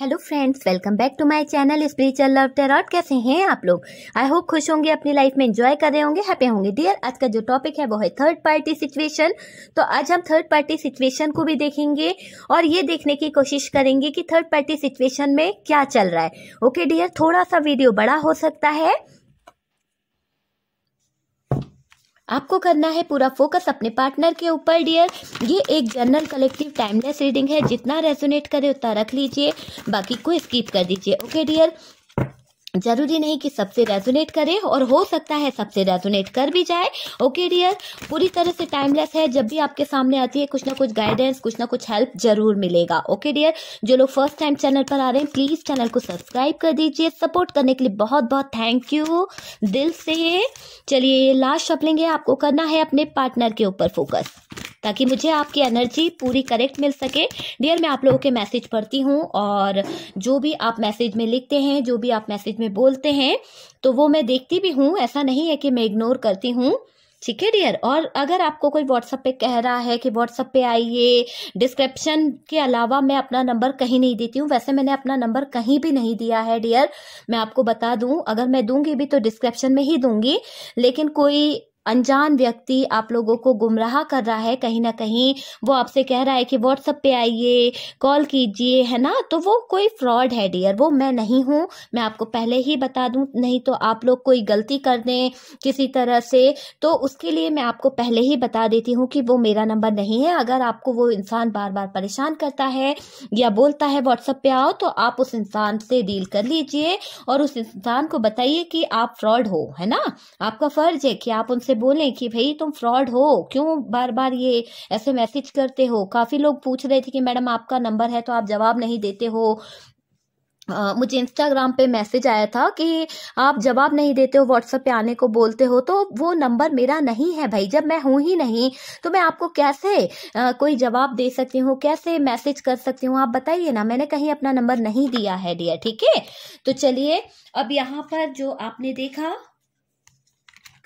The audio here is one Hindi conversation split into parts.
Hello friends welcome back to my channel spiritual love tarot कैसे हैं आप लोग आई होप खुश होंगे अपनी लाइफ में एंजॉय कर रहे होंगे हैप्पी होंगे डियर आज का जो टॉपिक है वो है थर्ड पार्टी सिचुएशन तो आज हम थर्ड पार्टी सिचुएशन को भी देखेंगे और ये देखने की कोशिश करेंगे कि थर्ड पार्टी सिचुएशन में क्या चल रहा है ओके डियर थोड़ा सा वीडियो बड़ा हो सकता है आपको करना है पूरा फोकस अपने पार्टनर के ऊपर डियर ये एक जनरल कलेक्टिव टाइमलेस रीडिंग है जितना रेजोनेट करे उतना रख लीजिए बाकी को स्किप कर दीजिए ओके डियर जरूरी नहीं कि सबसे रेजोनेट करे और हो सकता है सबसे रेजोनेट कर भी जाए ओके डियर पूरी तरह से टाइमलेस है जब भी आपके सामने आती है कुछ ना कुछ गाइडेंस कुछ ना कुछ हेल्प जरूर मिलेगा ओके डियर जो लोग फर्स्ट टाइम चैनल पर आ रहे हैं प्लीज चैनल को सब्सक्राइब कर दीजिए सपोर्ट करने के लिए बहुत बहुत थैंक यू दिल से चलिए लास्ट शफलिंग आपको करना है अपने पार्टनर के ऊपर फोकस ताकि मुझे आपकी एनर्जी पूरी करेक्ट मिल सके डियर मैं आप लोगों के मैसेज पढ़ती हूँ और जो भी आप मैसेज में लिखते हैं जो भी आप मैसेज में बोलते हैं तो वो मैं देखती भी हूँ ऐसा नहीं है कि मैं इग्नोर करती हूँ ठीक है डियर और अगर आपको कोई व्हाट्सअप पे कह रहा है कि व्हाट्सअप पे आइए डिस्क्रिप्शन के अलावा मैं अपना नंबर कहीं नहीं देती हूँ वैसे मैंने अपना नंबर कहीं भी नहीं दिया है डियर मैं आपको बता दूँ अगर मैं दूंगी भी तो डिस्क्रिप्शन में ही दूंगी लेकिन कोई अनजान व्यक्ति आप लोगों को गुमराह कर रहा है कहीं ना कहीं वो आपसे कह रहा है कि व्हाट्सअप पे आइए कॉल कीजिए है ना तो वो कोई फ्रॉड है डियर वो मैं नहीं हूँ मैं आपको पहले ही बता दूँ नहीं तो आप लोग कोई गलती कर दें किसी तरह से तो उसके लिए मैं आपको पहले ही बता देती हूँ कि वो मेरा नंबर नहीं है अगर आपको वो इंसान बार बार परेशान करता है या बोलता है व्हाट्सअप पे आओ तो आप उस इंसान से डील कर लीजिए और उस इंसान को बताइए कि आप फ्रॉड हो है ना आपका फर्ज है कि आप उनसे बोले कि भाई तुम फ्रॉड हो क्यों बार बार ये ऐसे मैसेज करते हो काफ़ी लोग पूछ रहे थे कि मैडम आपका नंबर है तो आप जवाब नहीं देते हो Uh, मुझे इंस्टाग्राम पे मैसेज आया था कि आप जवाब नहीं देते हो व्हाट्सएप पे आने को बोलते हो तो वो नंबर मेरा नहीं है भाई जब मैं हूँ ही नहीं तो मैं आपको कैसे uh, कोई जवाब दे सकती हूँ कैसे मैसेज कर सकती हूँ आप बताइए ना मैंने कहीं अपना नंबर नहीं दिया है डियर ठीक है तो चलिए अब यहाँ पर जो आपने देखा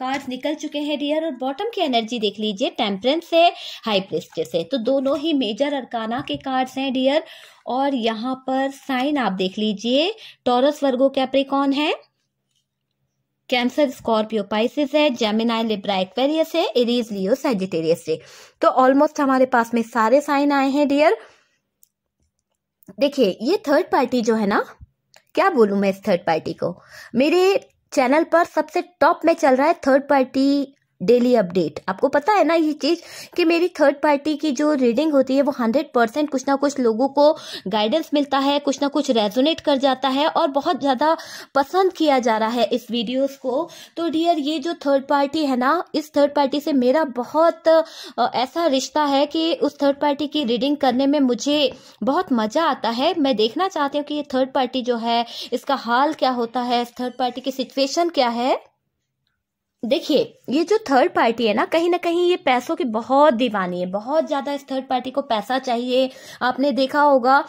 कार्ड्स निकल चुके हैं डियर और बॉटम की एनर्जी देख लीजिए टेम्परेंस है हाई प्रेस्टेस है तो दोनों ही मेजर अरकाना के कार्ड्स हैं डियर और यहाँ पर साइन आप देख लीजिए टॉरस वर्गो कैप्रिकॉन है कैंसर स्कॉर्पियो पाइसिस है जेमिनाई लिब्रा एक्वेरियस है इरीज लियो सेजिटेरियस है तो ऑलमोस्ट हमारे पास में सारे साइन आए हैं डियर देखिए ये थर्ड पार्टी जो है ना क्या बोलूं मैं इस थर्ड पार्टी को मेरे चैनल पर सबसे टॉप में चल रहा है थर्ड पार्टी डेली अपडेट आपको पता है ना ये चीज़ कि मेरी थर्ड पार्टी की जो रीडिंग होती है वो हंड्रेड परसेंट कुछ ना कुछ लोगों को गाइडेंस मिलता है कुछ ना कुछ रेजोनेट कर जाता है और बहुत ज़्यादा पसंद किया जा रहा है इस वीडियोस को तो डियर ये जो थर्ड पार्टी है ना इस थर्ड पार्टी से मेरा बहुत ऐसा रिश्ता है कि उस थर्ड पार्टी की रीडिंग करने में मुझे बहुत मज़ा आता है मैं देखना चाहती हूँ कि ये थर्ड पार्टी जो है इसका हाल क्या होता है थर्ड पार्टी की सिचुएशन क्या है देखिए ये जो थर्ड पार्टी है ना कहीं ना कहीं ये पैसों की बहुत दीवानी है बहुत ज़्यादा इस थर्ड पार्टी को पैसा चाहिए आपने देखा होगा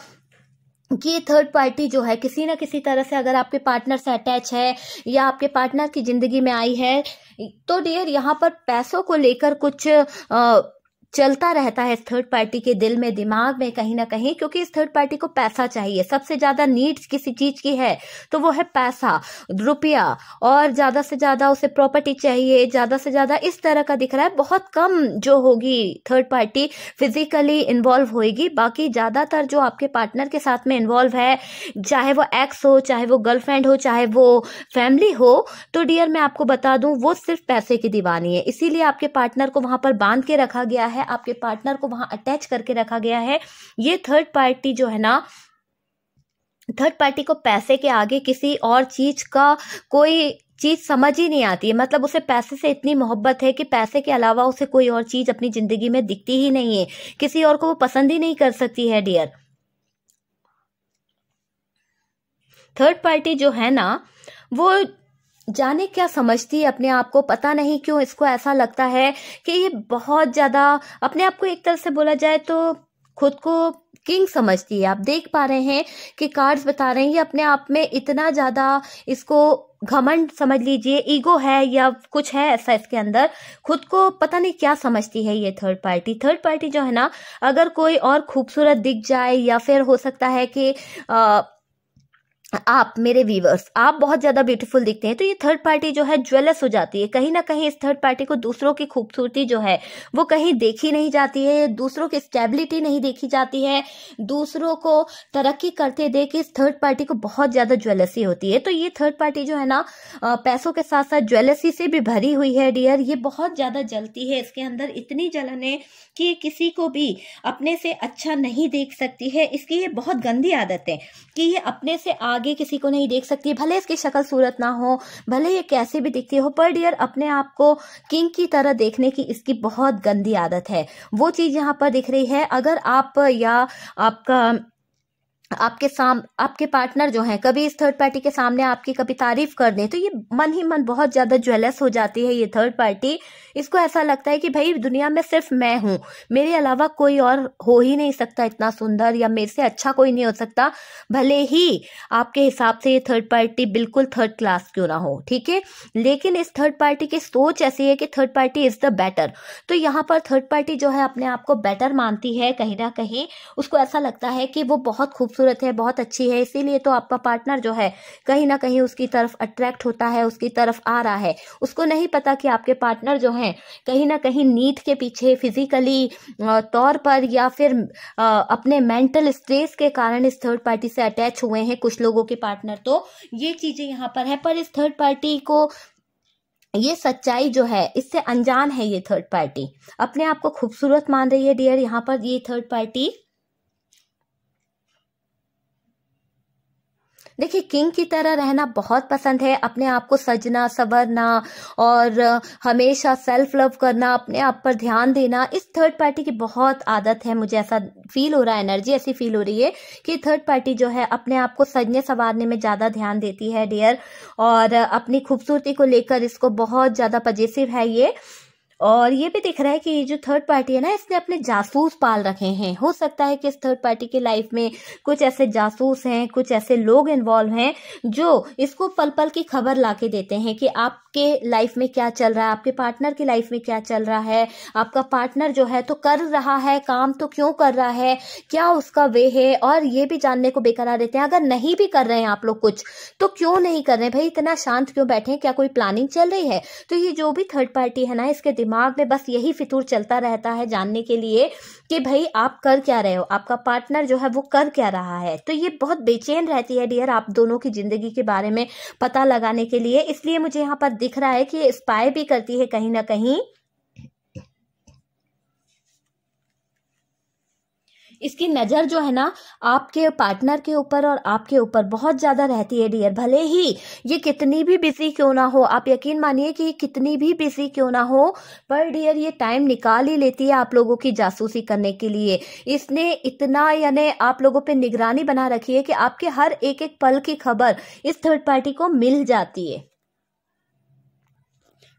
कि ये थर्ड पार्टी जो है किसी ना किसी तरह से अगर आपके पार्टनर से अटैच है या आपके पार्टनर की ज़िंदगी में आई है तो डियर यहाँ पर पैसों को लेकर कुछ आ, चलता रहता है इस थर्ड पार्टी के दिल में दिमाग में कहीं ना कहीं क्योंकि इस थर्ड पार्टी को पैसा चाहिए सबसे ज्यादा नीड्स किसी चीज की है तो वो है पैसा रुपया और ज्यादा से ज्यादा उसे प्रॉपर्टी चाहिए ज्यादा से ज्यादा इस तरह का दिख रहा है बहुत कम जो होगी थर्ड पार्टी फिजिकली इन्वॉल्व होगी बाकी ज्यादातर जो आपके पार्टनर के साथ में इन्वॉल्व है चाहे वो एक्स हो चाहे वो गर्लफ्रेंड हो चाहे वो फैमिली हो तो डियर मैं आपको बता दूं वो सिर्फ पैसे की दीवानी है इसीलिए आपके पार्टनर को वहां पर बांध के रखा गया है है आपके पार्टनर को वहां अटैच करके रखा गया है ये थर्ड पार्टी जो है ना थर्ड पार्टी को पैसे के आगे किसी और चीज का कोई चीज़ समझ ही नहीं आती है मतलब उसे पैसे से इतनी मोहब्बत है कि पैसे के अलावा उसे कोई और चीज़ अपनी ज़िंदगी में दिखती ही नहीं है किसी और को वो पसंद ही नहीं कर सकती है डियर थर्ड पार्टी जो है ना वो जाने क्या समझती है अपने आप को पता नहीं क्यों इसको ऐसा लगता है कि ये बहुत ज़्यादा अपने आप को एक तरह से बोला जाए तो खुद को किंग समझती है आप देख पा रहे हैं कि कार्ड्स बता रहे हैं ये अपने आप में इतना ज़्यादा इसको घमंड समझ लीजिए ईगो है या कुछ है ऐसा इसके अंदर खुद को पता नहीं क्या समझती है ये थर्ड पार्टी थर्ड पार्टी जो है ना अगर कोई और खूबसूरत दिख जाए या फिर हो सकता है कि आ, आप मेरे व्यूवर्स आप बहुत ज़्यादा ब्यूटीफुल दिखते हैं तो ये थर्ड पार्टी जो है ज्वेलस हो जाती है कहीं ना कहीं इस थर्ड पार्टी को दूसरों की खूबसूरती जो है वो कहीं देखी नहीं जाती है दूसरों की स्टेबिलिटी नहीं देखी जाती है दूसरों को तरक्की करते देख इस थर्ड पार्टी को बहुत ज़्यादा ज्वेलसी होती है तो ये थर्ड पार्टी जो है ना पैसों के साथ साथ ज्वेलसी से भी भरी हुई है डियर ये बहुत ज़्यादा जलती है इसके अंदर इतनी जलन है कि किसी को भी अपने से अच्छा नहीं देख सकती है इसकी ये बहुत गंदी आदत है कि ये अपने से आगे आगे किसी को नहीं देख सकती भले इसकी शक्ल सूरत ना हो भले ये कैसे भी दिखती हो पर डियर अपने आप को किंग की तरह देखने की इसकी बहुत गंदी आदत है वो चीज़ यहाँ पर दिख रही है अगर आप या आपका आपके साम आपके पार्टनर जो हैं कभी इस थर्ड पार्टी के सामने आपकी कभी तारीफ कर दें तो ये मन ही मन बहुत ज़्यादा ज्वेलस हो जाती है ये थर्ड पार्टी इसको ऐसा लगता है कि भाई दुनिया में सिर्फ मैं हूँ मेरे अलावा कोई और हो ही नहीं सकता इतना सुंदर या मेरे से अच्छा कोई नहीं हो सकता भले ही आपके हिसाब से ये थर्ड पार्टी बिल्कुल थर्ड क्लास क्यों ना हो ठीक है लेकिन इस थर्ड पार्टी की सोच ऐसी है कि third party is the better तो यहाँ पर थर्ड पार्टी जो है अपने आप को बेटर मानती है कहीं ना कहीं उसको ऐसा लगता है कि वो बहुत खूबसूरत खूबसूरत है बहुत अच्छी है इसीलिए तो आपका पार्टनर जो है कहीं ना कहीं उसकी तरफ अट्रैक्ट होता है उसकी तरफ आ रहा है उसको नहीं पता कि आपके पार्टनर जो हैं कहीं ना कहीं नीट के पीछे फिजिकली तौर पर या फिर अपने मेंटल स्ट्रेस के कारण इस थर्ड पार्टी से अटैच हुए हैं कुछ लोगों के पार्टनर तो ये चीज़ें यहाँ पर है पर इस थर्ड पार्टी को ये सच्चाई जो है इससे अनजान है ये थर्ड पार्टी अपने आप को खूबसूरत मान रही है डियर यहाँ पर ये थर्ड पार्टी देखिए किंग की तरह रहना बहुत पसंद है अपने आप को सजना संवरना और हमेशा सेल्फ लव करना अपने आप पर ध्यान देना इस थर्ड पार्टी की बहुत आदत है मुझे ऐसा फील हो रहा है एनर्जी ऐसी फील हो रही है कि थर्ड पार्टी जो है अपने आप को सजने संवारने में ज़्यादा ध्यान देती है डियर और अपनी खूबसूरती को लेकर इसको बहुत ज़्यादा पजेसिव है ये और ये भी दिख रहा है कि ये जो थर्ड पार्टी है ना इसने अपने जासूस पाल रखे हैं हो सकता है कि इस थर्ड पार्टी के लाइफ में कुछ ऐसे जासूस हैं कुछ ऐसे लोग इन्वॉल्व हैं जो इसको पल पल की खबर ला के देते हैं कि आपके लाइफ में क्या चल रहा है आपके पार्टनर की लाइफ में क्या चल रहा है आपका पार्टनर जो है तो कर रहा है काम तो क्यों कर रहा है क्या उसका वे है और ये भी जानने को बेकरार देते हैं अगर नहीं भी कर रहे हैं आप लोग कुछ तो क्यों नहीं कर रहे हैं भाई इतना शांत क्यों बैठे हैं क्या कोई प्लानिंग चल रही है तो ये जो भी थर्ड पार्टी है ना इसके दिमाग दिमाग में बस यही फितूर चलता रहता है जानने के लिए कि भाई आप कर क्या रहे हो आपका पार्टनर जो है वो कर क्या रहा है तो ये बहुत बेचैन रहती है डियर आप दोनों की ज़िंदगी के बारे में पता लगाने के लिए इसलिए मुझे यहाँ पर दिख रहा है कि स्पाई भी करती है कहीं ना कहीं इसकी नज़र जो है ना आपके पार्टनर के ऊपर और आपके ऊपर बहुत ज़्यादा रहती है डियर भले ही ये कितनी भी बिजी क्यों ना हो आप यकीन मानिए कि कितनी भी बिजी क्यों ना हो पर डियर ये टाइम निकाल ही लेती है आप लोगों की जासूसी करने के लिए इसने इतना यानी आप लोगों पर निगरानी बना रखी है कि आपके हर एक एक पल की खबर इस थर्ड पार्टी को मिल जाती है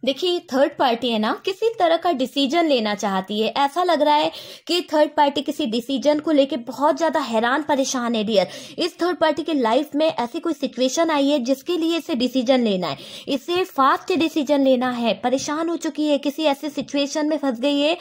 देखिए थर्ड पार्टी है ना किसी तरह का डिसीजन लेना चाहती है ऐसा लग रहा है कि थर्ड पार्टी किसी डिसीजन को लेके बहुत ज्यादा हैरान परेशान है डियर इस थर्ड पार्टी के लाइफ में ऐसी कोई सिचुएशन आई है जिसके लिए इसे डिसीजन लेना है इसे फास्ट डिसीजन लेना है परेशान हो चुकी है किसी ऐसे सिचुएशन में फंस गई है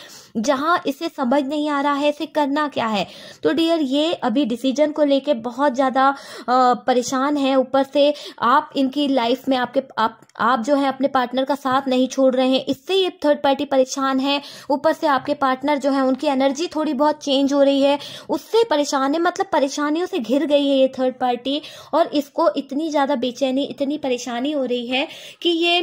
जहां इसे समझ नहीं आ रहा है इसे करना क्या है तो डियर ये अभी डिसीजन को लेकर बहुत ज्यादा परेशान है ऊपर से आप इनकी लाइफ में आपके आप, आप जो है अपने पार्टनर का साथ नहीं छोड़ रहे हैं इससे ये थर्ड पार्टी परेशान है ऊपर से आपके पार्टनर जो है उनकी एनर्जी थोड़ी बहुत चेंज हो रही है उससे परेशान है मतलब परेशानियों से घिर गई है ये थर्ड पार्टी और इसको इतनी ज़्यादा बेचैनी इतनी परेशानी हो रही है कि ये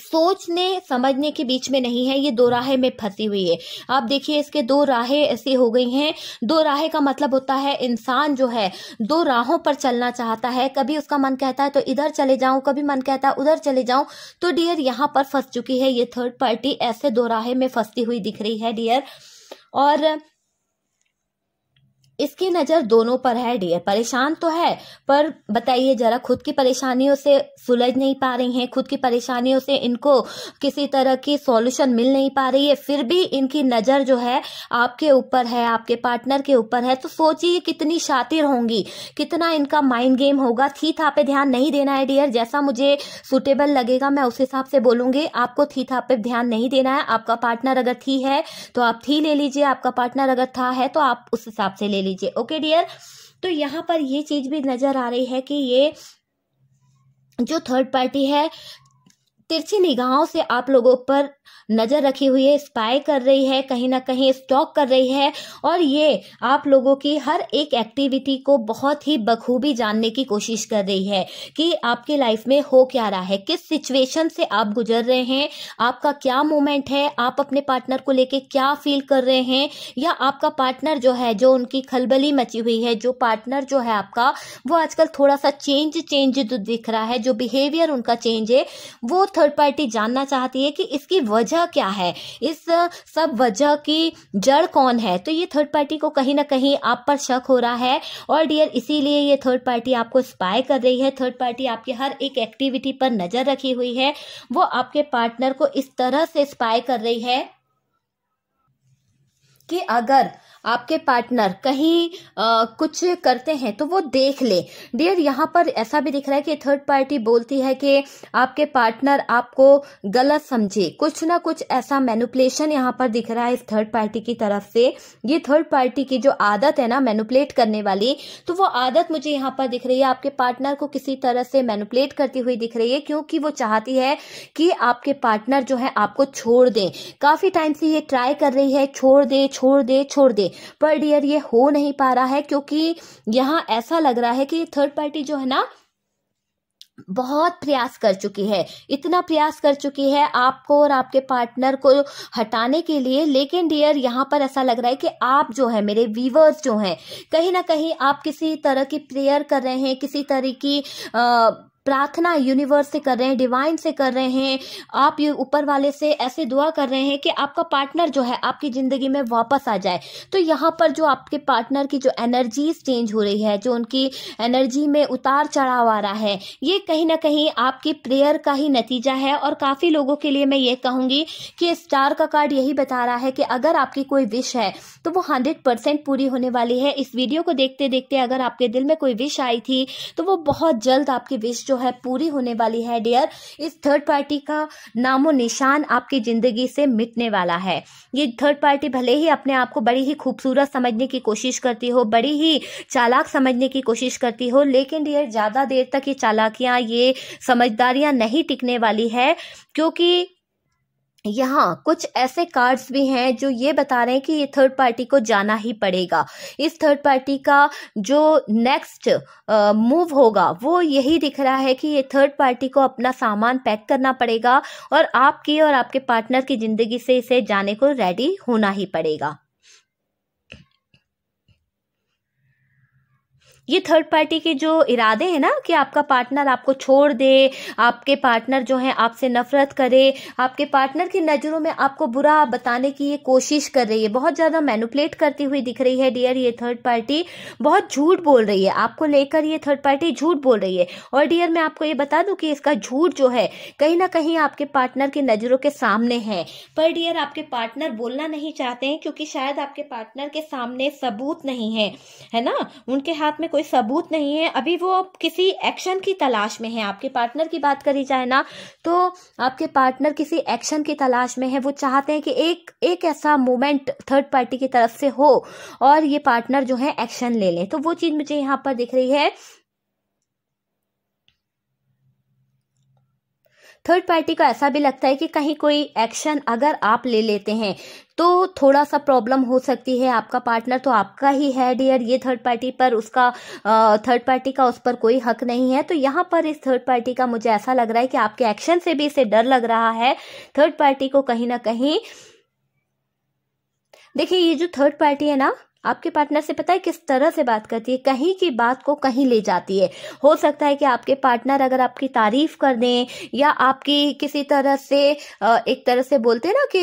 सोचने समझने के बीच में नहीं है ये दो राहे में फंसी हुई है आप देखिए इसके दो राहें ऐसी हो गई हैं दो राहे का मतलब होता है इंसान जो है दो राहों पर चलना चाहता है कभी उसका मन कहता है तो इधर चले जाऊं कभी मन कहता है उधर चले जाऊं तो डियर यहां पर फंस चुकी है ये थर्ड पार्टी ऐसे दो राहे में फंसती हुई दिख रही है डियर और इसकी नज़र दोनों पर है डियर परेशान तो है पर बताइए जरा खुद की परेशानियों से सुलझ नहीं पा रही हैं खुद की परेशानियों से इनको किसी तरह की सॉल्यूशन मिल नहीं पा रही है फिर भी इनकी नज़र जो है आपके ऊपर है आपके पार्टनर के ऊपर है तो सोचिए कितनी शातिर होंगी कितना इनका माइंड गेम होगा थीथा पे ध्यान नहीं देना है डियर जैसा मुझे सुटेबल लगेगा मैं उस हिसाब से बोलूंगी आपको थीथा पे ध्यान नहीं देना है आपका पार्टनर अगर थी है तो आप थी ले लीजिए आपका पार्टनर अगर था है तो आप उस हिसाब से ले लीजिए ओके डियर तो यहाँ पर ये चीज़ भी नज़र आ रही है कि ये जो थर्ड पार्टी है तिरछी निगाहों से आप लोगों पर नज़र रखी हुई है स्पाई कर रही है कहीं ना कहीं स्टॉक कर रही है और ये आप लोगों की हर एक एक्टिविटी को बहुत ही बखूबी जानने की कोशिश कर रही है कि आपके लाइफ में हो क्या रहा है किस सिचुएशन से आप गुजर रहे हैं आपका क्या मोमेंट है आप अपने पार्टनर को लेके क्या फील कर रहे हैं या आपका पार्टनर जो है जो उनकी खलबली मची हुई है जो पार्टनर जो है आपका वो आजकल थोड़ा सा चेंज चेंज दिख रहा है जो बिहेवियर उनका चेंज है वो थर्ड पार्टी जानना चाहती है कि इसकी वजह क्या है इस सब वजह की जड़ कौन है तो ये थर्ड पार्टी को कहीं ना कहीं आप पर शक हो रहा है और डियर इसीलिए ये थर्ड पार्टी आपको स्पाई कर रही है थर्ड पार्टी आपके हर एक एक्टिविटी पर नज़र रखी हुई है वो आपके पार्टनर को इस तरह से स्पाई कर रही है कि अगर आपके पार्टनर कहीं आ, कुछ करते हैं तो वो देख ले डियर यहाँ पर ऐसा भी दिख रहा है कि थर्ड पार्टी बोलती है कि आपके पार्टनर आपको गलत समझे कुछ ना कुछ ऐसा मैनुपलेशन यहाँ पर दिख रहा है इस थर्ड पार्टी की तरफ से ये थर्ड पार्टी की जो आदत है ना मैनुपलेट करने वाली तो वो आदत मुझे यहाँ पर दिख रही है आपके पार्टनर को किसी तरह से मैनुपलेट करती हुई दिख रही है क्योंकि वो चाहती है कि आपके पार्टनर जो है आपको छोड़ दे काफी टाइम से ये ट्राई कर रही है छोड़ दे छोड़ दे छोड़ दे पर डियर ये हो नहीं पा रहा है क्योंकि यहाँ ऐसा लग रहा है कि थर्ड पार्टी जो है ना बहुत प्रयास कर चुकी है इतना प्रयास कर चुकी है आपको और आपके पार्टनर को हटाने के लिए लेकिन डियर यहाँ पर ऐसा लग रहा है कि आप जो है मेरे व्यूवर्स जो हैं कहीं ना कहीं आप किसी तरह की प्रेयर कर रहे हैं किसी तरह की आ, प्रार्थना यूनिवर्स से कर रहे हैं डिवाइन से कर रहे हैं आप ये ऊपर वाले से ऐसे दुआ कर रहे हैं कि आपका पार्टनर जो है आपकी ज़िंदगी में वापस आ जाए तो यहाँ पर जो आपके पार्टनर की जो एनर्जीज चेंज हो रही है जो उनकी एनर्जी में उतार चढ़ाव आ रहा है ये कहीं ना कहीं आपकी प्रेयर का ही नतीजा है और काफ़ी लोगों के लिए मैं ये कहूँगी कि स्टार का कार्ड यही बता रहा है कि अगर आपकी कोई विश है तो वो हंड्रेड परसेंट पूरी होने वाली है इस वीडियो को देखते देखते अगर आपके दिल में कोई विश आई थी तो वो बहुत जल्द आपकी विश जो है पूरी होने वाली है डियर इस थर्ड पार्टी का नामो निशान आपकी ज़िंदगी से मिटने वाला है ये थर्ड पार्टी भले ही अपने आप को बड़ी ही खूबसूरत समझने की कोशिश करती हो बड़ी ही चालाक समझने की कोशिश करती हो लेकिन डियर ज़्यादा देर तक ये चालाकियाँ ये समझदारियाँ नहीं टिकने वाली है क्योंकि यहाँ कुछ ऐसे कार्ड्स भी हैं जो ये बता रहे हैं कि ये थर्ड पार्टी को जाना ही पड़ेगा इस थर्ड पार्टी का जो नेक्स्ट मूव होगा वो यही दिख रहा है कि ये थर्ड पार्टी को अपना सामान पैक करना पड़ेगा और आपकी और आपके पार्टनर की ज़िंदगी से इसे जाने को रेडी होना ही पड़ेगा ये थर्ड पार्टी के जो इरादे हैं ना कि आपका पार्टनर आपको छोड़ दे आपके पार्टनर जो है आपसे नफरत करे आपके पार्टनर की नज़रों में आपको बुरा बताने की ये कोशिश कर रही है बहुत ज़्यादा मैनुपलेट करती हुई दिख रही है डियर ये थर्ड पार्टी बहुत झूठ बोल रही है आपको लेकर ये थर्ड पार्टी झूठ बोल रही है और डियर मैं आपको ये बता दूं कि इसका झूठ जो है कहीं ना कहीं आपके पार्टनर की नज़रों के सामने है पर डियर आपके पार्टनर बोलना नहीं चाहते हैं क्योंकि शायद आपके पार्टनर के सामने सबूत नहीं है है ना उनके हाथ में कोई सबूत नहीं है अभी वो किसी एक्शन की तलाश में है आपके पार्टनर की बात करी जाए ना तो आपके पार्टनर किसी एक्शन की तलाश में है वो चाहते हैं कि एक एक ऐसा मोमेंट थर्ड पार्टी की तरफ से हो और ये पार्टनर जो है एक्शन ले लें तो वो चीज़ मुझे यहाँ पर दिख रही है थर्ड पार्टी को ऐसा भी लगता है कि कहीं कोई एक्शन अगर आप ले लेते हैं तो थोड़ा सा प्रॉब्लम हो सकती है आपका पार्टनर तो आपका ही है डियर ये थर्ड पार्टी पर उसका थर्ड पार्टी का उस पर कोई हक नहीं है तो यहाँ पर इस थर्ड पार्टी का मुझे ऐसा लग रहा है कि आपके एक्शन से भी इसे डर लग रहा है थर्ड पार्टी को कहीं ना कहीं देखिए ये जो थर्ड पार्टी है ना आपके पार्टनर से पता है किस तरह से बात करती है कहीं की बात को कहीं ले जाती है हो सकता है कि आपके पार्टनर अगर आपकी तारीफ कर दें या आपकी किसी तरह से एक तरह से बोलते ना कि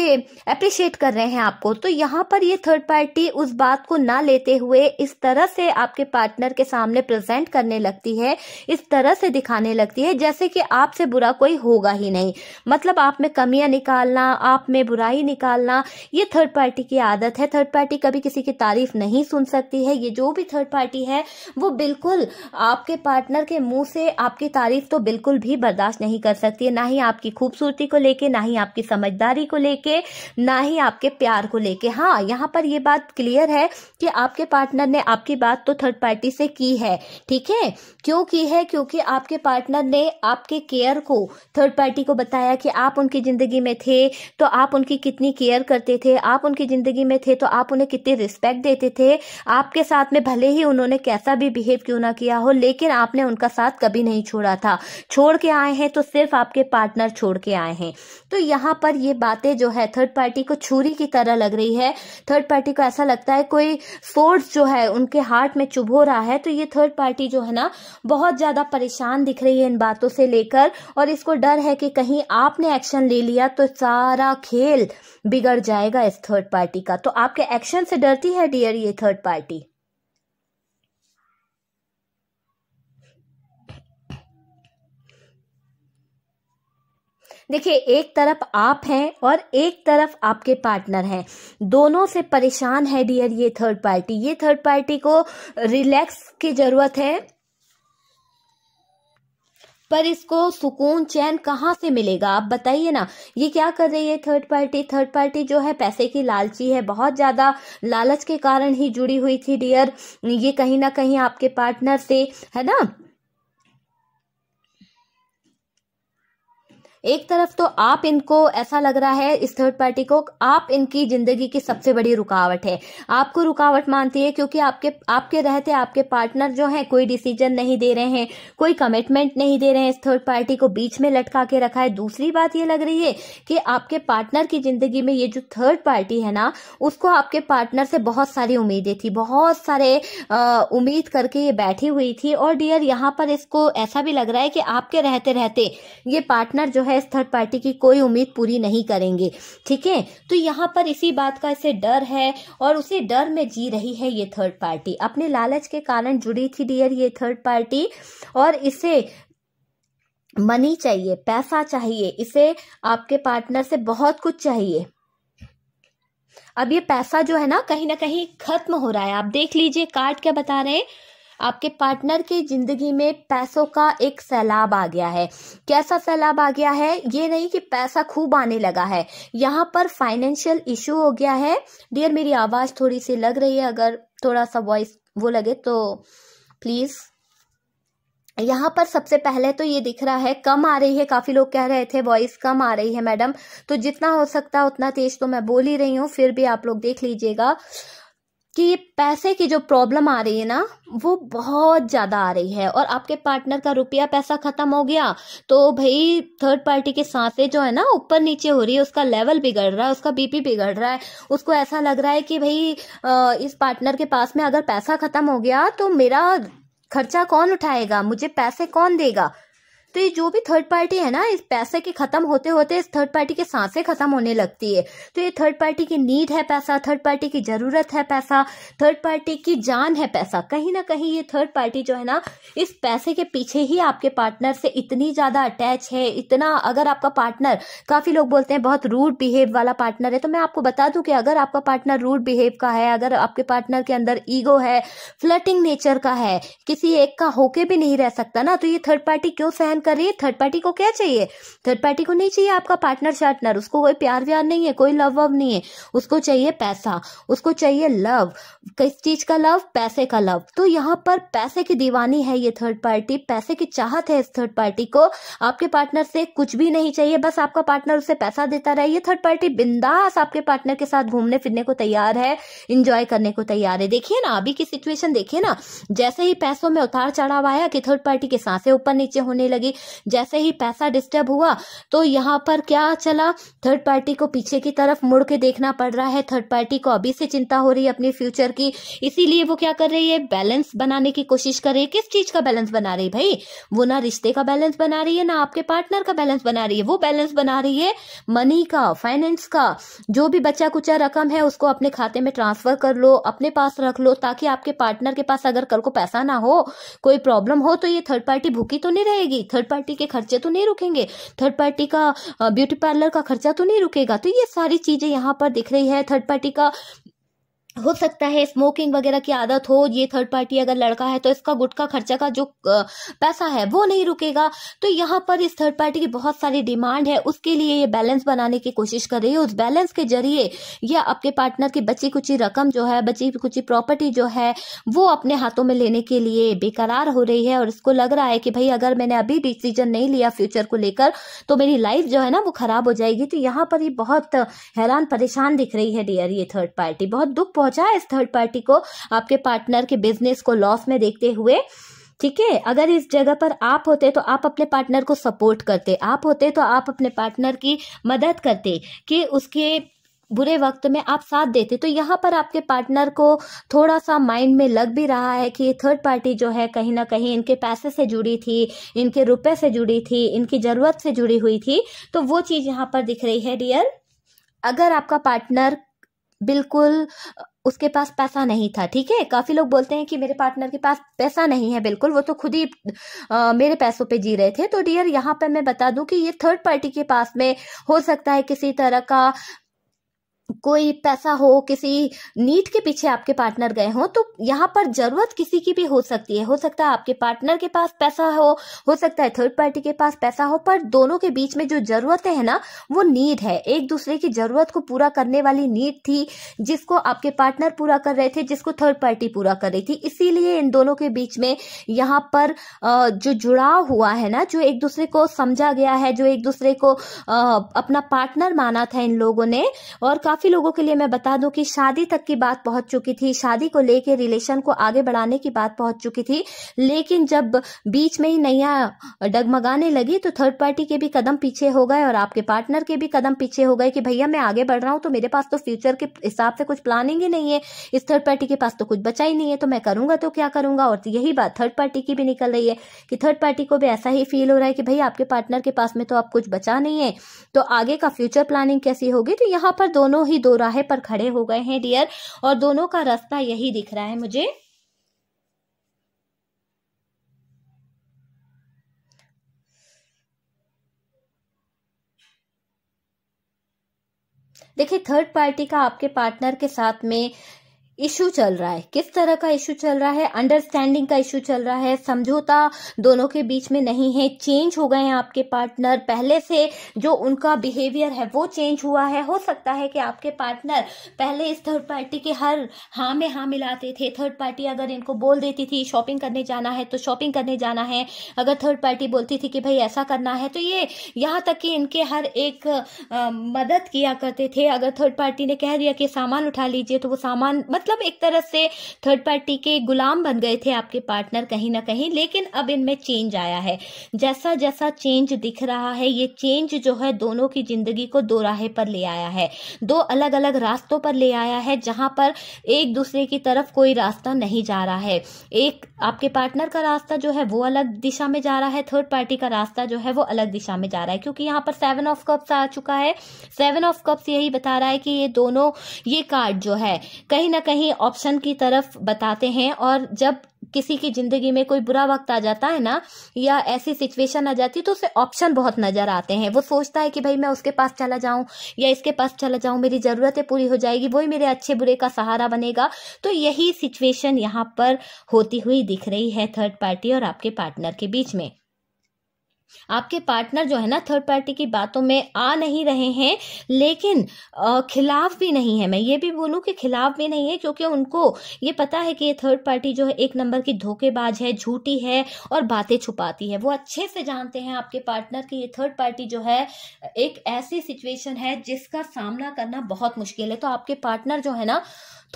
अप्रिशिएट कर रहे हैं आपको तो यहाँ पर ये थर्ड पार्टी उस बात को ना लेते हुए इस तरह से आपके पार्टनर के सामने प्रेजेंट करने लगती है इस तरह से दिखाने लगती है जैसे कि आपसे बुरा कोई होगा ही नहीं मतलब आप में कमियां निकालना आप में बुराई निकालना ये थर्ड पार्टी की आदत है थर्ड पार्टी कभी किसी की तारीफ नहीं सुन सकती है ये जो भी थर्ड पार्टी है वो बिल्कुल आपके पार्टनर के मुंह से आपकी तारीफ तो बिल्कुल भी बर्दाश्त नहीं कर सकती है ना ही आपकी खूबसूरती को लेके ना ही आपकी समझदारी को लेके ना ही आपके प्यार को लेके हाँ यहाँ पर ये बात क्लियर है कि आपके पार्टनर ने आपकी बात तो थर्ड पार्टी से की है ठीक है क्यों की है क्योंकि आपके पार्टनर ने आपके केयर को थर्ड पार्टी को बताया कि आप उनकी ज़िंदगी में थे तो आप उनकी कितनी केयर करते थे आप उनकी ज़िंदगी में थे तो आप उन्हें कितनी रिस्पेक्ट देते रहते थे आपके साथ में भले ही उन्होंने कैसा भी बिहेव क्यों ना किया हो लेकिन आपने उनका साथ कभी नहीं छोड़ा था छोड़ के आए हैं तो सिर्फ आपके पार्टनर छोड़ के आए हैं तो यहाँ पर ये बातें जो है थर्ड पार्टी को छुरी की तरह लग रही है थर्ड पार्टी को ऐसा लगता है कोई फोर्स जो है उनके हार्ट में चुभो रहा है तो ये थर्ड पार्टी जो है ना बहुत ज़्यादा परेशान दिख रही है इन बातों से लेकर और इसको डर है कि कहीं आपने एक्शन ले लिया तो सारा खेल बिगड़ जाएगा इस थर्ड पार्टी का तो आपके एक्शन से डरती है डियर ये थर्ड पार्टी देखिए एक तरफ आप हैं और एक तरफ आपके पार्टनर हैं दोनों से परेशान है डियर ये थर्ड पार्टी ये थर्ड पार्टी को रिलैक्स की ज़रूरत है पर इसको सुकून चैन कहाँ से मिलेगा आप बताइए ना ये क्या कर रही है थर्ड पार्टी थर्ड पार्टी जो है पैसे की लालची है बहुत ज़्यादा लालच के कारण ही जुड़ी हुई थी डियर ये कहीं ना कहीं आपके पार्टनर से है ना एक तरफ तो आप इनको ऐसा लग रहा है इस थर्ड पार्टी को आप इनकी जिंदगी की सबसे बड़ी रुकावट है आपको रुकावट मानती है क्योंकि आपके आपके रहते आपके पार्टनर जो हैं कोई डिसीजन नहीं दे रहे हैं कोई कमिटमेंट नहीं दे रहे हैं इस थर्ड पार्टी को बीच में लटका के रखा है दूसरी बात ये लग रही है कि आपके पार्टनर की जिंदगी में ये जो थर्ड पार्टी है ना उसको आपके पार्टनर से बहुत सारी उम्मीदें थी बहुत सारे उम्मीद करके ये बैठी हुई थी और डियर यहाँ पर इसको ऐसा भी लग रहा है कि आपके रहते रहते ये पार्टनर जो है है थर्ड पार्टी की कोई उम्मीद पूरी नहीं करेंगे ठीक है तो यहाँ पर इसी बात का इसे डर है और उसी डर में जी रही है ये थर्ड पार्टी अपने लालच के कारण जुड़ी थी डियर ये थर्ड पार्टी और इसे मनी चाहिए पैसा चाहिए इसे आपके पार्टनर से बहुत कुछ चाहिए अब ये पैसा जो है ना कहीं ना कहीं खत्म हो रहा है आप देख लीजिए कार्ड क्या बता रहे हैं आपके पार्टनर की ज़िंदगी में पैसों का एक सैलाब आ गया है कैसा सैलाब आ गया है ये नहीं कि पैसा खूब आने लगा है यहाँ पर फाइनेंशियल इशू हो गया है डियर मेरी आवाज़ थोड़ी सी लग रही है अगर थोड़ा सा वॉइस वो लगे तो प्लीज़ यहाँ पर सबसे पहले तो ये दिख रहा है कम आ रही है काफी लोग कह रहे थे वॉइस कम आ रही है मैडम तो जितना हो सकता उतना तेज तो मैं बोल ही रही हूँ फिर भी आप लोग देख लीजिएगा कि ये पैसे की जो प्रॉब्लम आ रही है ना वो बहुत ज़्यादा आ रही है और आपके पार्टनर का रुपया पैसा ख़त्म हो गया तो भाई थर्ड पार्टी के सांसें जो है ना ऊपर नीचे हो रही है उसका लेवल बिगड़ रहा है उसका बीपी बिगड़ रहा है उसको ऐसा लग रहा है कि भाई इस पार्टनर के पास में अगर पैसा ख़त्म हो गया तो मेरा खर्चा कौन उठाएगा मुझे पैसे कौन देगा तो ये जो भी थर्ड पार्टी है ना इस पैसे के खत्म होते होते इस थर्ड पार्टी के सांसें खत्म होने लगती है तो ये थर्ड पार्टी की नीड है पैसा थर्ड पार्टी की जरूरत है पैसा थर्ड पार्टी की जान है पैसा कहीं ना कहीं ये थर्ड पार्टी जो है ना इस पैसे के पीछे ही आपके पार्टनर से इतनी ज्यादा अटैच है इतना अगर आपका पार्टनर काफी लोग बोलते हैं बहुत रूड बिहेव वाला पार्टनर है तो मैं आपको बता दूं कि अगर आपका पार्टनर रूड बिहेव का है अगर आपके पार्टनर के अंदर ईगो है फ्लटिंग नेचर का है किसी एक का होके भी नहीं रह सकता ना तो ये थर्ड पार्टी क्यों सहन कर रही है थर्ड पार्टी को क्या चाहिए थर्ड पार्टी को नहीं चाहिए आपका पार्टनर शार्टनर उसको कोई प्यार व्यार नहीं है कोई लव वव नहीं है उसको चाहिए पैसा उसको चाहिए लव किस चीज का लव पैसे का लव तो यहाँ पर पैसे की दीवानी है ये थर्ड पार्टी पैसे की चाहत है इस थर्ड पार्टी को आपके पार्टनर से कुछ भी नहीं चाहिए बस आपका पार्टनर उसे पैसा देता रहे ये थर्ड पार्टी बिंदास आपके पार्टनर के साथ घूमने फिरने को तैयार है इंजॉय करने को तैयार है देखिए ना अभी की सिचुएशन देखिए ना जैसे ही पैसों में उतार चढ़ाव आया कि थर्ड पार्टी के सांसे ऊपर नीचे होने लगी जैसे ही पैसा डिस्टर्ब हुआ तो यहाँ पर क्या चला थर्ड पार्टी को पीछे की तरफ मुड़ के देखना पड़ रहा है थर्ड पार्टी को अभी से चिंता हो रही है अपने फ्यूचर की इसीलिए वो क्या कर रही है बैलेंस बनाने की कोशिश कर रही है किस चीज का बैलेंस बना रही है भाई वो ना रिश्ते का बैलेंस बना रही है ना आपके पार्टनर का बैलेंस बना रही है वो बैलेंस बना रही है मनी का फाइनेंस का जो भी बचा कुचा रकम है उसको अपने खाते में ट्रांसफर कर लो अपने पास रख लो ताकि आपके पार्टनर के पास अगर कल को पैसा ना हो कोई प्रॉब्लम हो तो ये थर्ड पार्टी भूखी तो नहीं रहेगी थर्ड थर्ड पार्टी के खर्चे तो नहीं रुकेंगे थर्ड पार्टी का ब्यूटी पार्लर का खर्चा तो नहीं रुकेगा तो ये सारी चीज़ें यहाँ पर दिख रही है थर्ड पार्टी का हो सकता है स्मोकिंग वगैरह की आदत हो ये थर्ड पार्टी अगर लड़का है तो इसका गुटखा खर्चा का जो पैसा है वो नहीं रुकेगा तो यहाँ पर इस थर्ड पार्टी की बहुत सारी डिमांड है उसके लिए ये बैलेंस बनाने की कोशिश कर रही है उस बैलेंस के जरिए यह आपके पार्टनर की बची कुची रकम जो है बची कुची प्रॉपर्टी जो है वो अपने हाथों में लेने के लिए बेकरार हो रही है और इसको लग रहा है कि भाई अगर मैंने अभी डिसीजन नहीं लिया फ्यूचर को लेकर तो मेरी लाइफ जो है ना वो खराब हो जाएगी तो यहाँ पर ये बहुत हैरान परेशान दिख रही है डियर ये थर्ड पार्टी बहुत दुख पहुंचा इस थर्ड पार्टी को आपके पार्टनर के बिजनेस को लॉस में देखते हुए ठीक है अगर इस जगह पर आप होते तो आप अपने पार्टनर को सपोर्ट करते आप होते तो आप अपने पार्टनर की मदद करते कि उसके बुरे वक्त में आप साथ देते तो यहाँ पर आपके पार्टनर को थोड़ा सा माइंड में लग भी रहा है कि थर्ड पार्टी जो है कहीं ना कहीं इनके पैसे से जुड़ी थी इनके रुपए से जुड़ी थी इनकी ज़रूरत से जुड़ी हुई थी तो वो चीज़ यहाँ पर दिख रही है डियर अगर आपका पार्टनर बिल्कुल उसके पास पैसा नहीं था ठीक है काफ़ी लोग बोलते हैं कि मेरे पार्टनर के पास पैसा नहीं है बिल्कुल वो तो खुद ही मेरे पैसों पे जी रहे थे तो डियर यहाँ पे मैं बता दूं कि ये थर्ड पार्टी के पास में हो सकता है किसी तरह का कोई पैसा हो किसी नीट के पीछे आपके पार्टनर गए हों तो यहाँ पर जरूरत किसी की भी हो सकती है हो सकता है आपके पार्टनर के पास पैसा हो हो सकता है थर्ड पार्टी के पास पैसा हो पर दोनों के बीच में जो जरूरतें हैं ना वो नीड है एक दूसरे की जरूरत को पूरा करने वाली नीड थी जिसको आपके पार्टनर पूरा कर रहे थे जिसको थर्ड पार्टी पूरा कर रही थी इसीलिए इन दोनों के बीच में यहाँ पर जो जुड़ाव हुआ है ना जो एक दूसरे को समझा गया है जो एक दूसरे को अपना पार्टनर माना था इन लोगों ने और काफी लोगों के लिए मैं बता दूं कि शादी तक की बात पहुंच चुकी थी शादी को लेके रिलेशन को आगे बढ़ाने की बात पहुंच चुकी थी लेकिन जब बीच में ही नैया डगमगाने लगी तो थर्ड पार्टी के भी कदम पीछे हो गए और आपके पार्टनर के भी कदम पीछे हो गए कि भैया मैं आगे बढ़ रहा हूं तो मेरे पास तो फ्यूचर के हिसाब से कुछ प्लानिंग ही नहीं है इस थर्ड पार्टी के पास तो कुछ बचा ही नहीं है तो मैं करूंगा तो क्या करूंगा और यही बात थर्ड पार्टी की भी निकल रही है कि थर्ड पार्टी को भी ऐसा ही फील हो रहा है कि भाई आपके पार्टनर के पास में तो आप कुछ बचा नहीं है तो आगे का फ्यूचर प्लानिंग कैसी होगी तो यहाँ पर दोनों दोनों ही दो पर खड़े हो गए हैं डियर और दोनों का रास्ता यही दिख रहा है मुझे देखिए थर्ड पार्टी का आपके पार्टनर के साथ में इशू चल रहा है किस तरह का इशू चल रहा है अंडरस्टैंडिंग का इशू चल रहा है समझौता दोनों के बीच में नहीं है चेंज हो गए हैं आपके पार्टनर पहले से जो उनका बिहेवियर है वो चेंज हुआ है हो सकता है कि आपके पार्टनर पहले इस थर्ड पार्टी के हर हाँ में हाँ मिलाते थे थर्ड पार्टी अगर इनको बोल देती थी शॉपिंग करने जाना है तो शॉपिंग करने जाना है अगर थर्ड पार्टी बोलती थी कि भाई ऐसा करना है तो ये यहाँ तक कि इनके हर एक आ, मदद किया करते थे अगर थर्ड पार्टी ने कह दिया कि सामान उठा लीजिए तो वो सामान मतलब एक तरह से थर्ड पार्टी के गुलाम बन गए थे आपके पार्टनर कहीं ना कहीं लेकिन अब इनमें चेंज आया है जैसा जैसा चेंज दिख रहा है ये चेंज जो है दोनों की जिंदगी को दो राहे पर ले आया है दो अलग अलग रास्तों पर ले आया है जहां पर एक दूसरे की तरफ कोई रास्ता नहीं जा रहा है एक आपके पार्टनर का रास्ता जो है वो अलग दिशा में जा रहा है थर्ड पार्टी का रास्ता जो है वो अलग दिशा में जा रहा है क्योंकि यहाँ पर सेवन ऑफ कप्स आ चुका है सेवन ऑफ कप्स यही बता रहा है कि ये दोनों ये कार्ड जो है कहीं ना कहीं कहीं ऑप्शन की तरफ बताते हैं और जब किसी की जिंदगी में कोई बुरा वक्त आ जाता है ना या ऐसी सिचुएशन आ जाती है तो उसे ऑप्शन बहुत नजर आते हैं वो सोचता है कि भाई मैं उसके पास चला जाऊं या इसके पास चला जाऊं मेरी ज़रूरतें पूरी हो जाएगी वही मेरे अच्छे बुरे का सहारा बनेगा तो यही सिचुएशन यहाँ पर होती हुई दिख रही है थर्ड पार्टी और आपके पार्टनर के बीच में आपके पार्टनर जो है ना थर्ड पार्टी की बातों में आ नहीं रहे हैं लेकिन खिलाफ भी नहीं है मैं ये भी बोलूं कि खिलाफ भी नहीं है क्योंकि उनको ये पता है कि ये थर्ड पार्टी जो है एक नंबर की धोखेबाज है झूठी है और बातें छुपाती है वो अच्छे से जानते हैं आपके पार्टनर की ये थर्ड पार्टी जो है एक ऐसी सिचुएशन है जिसका सामना करना बहुत मुश्किल है तो आपके पार्टनर जो है ना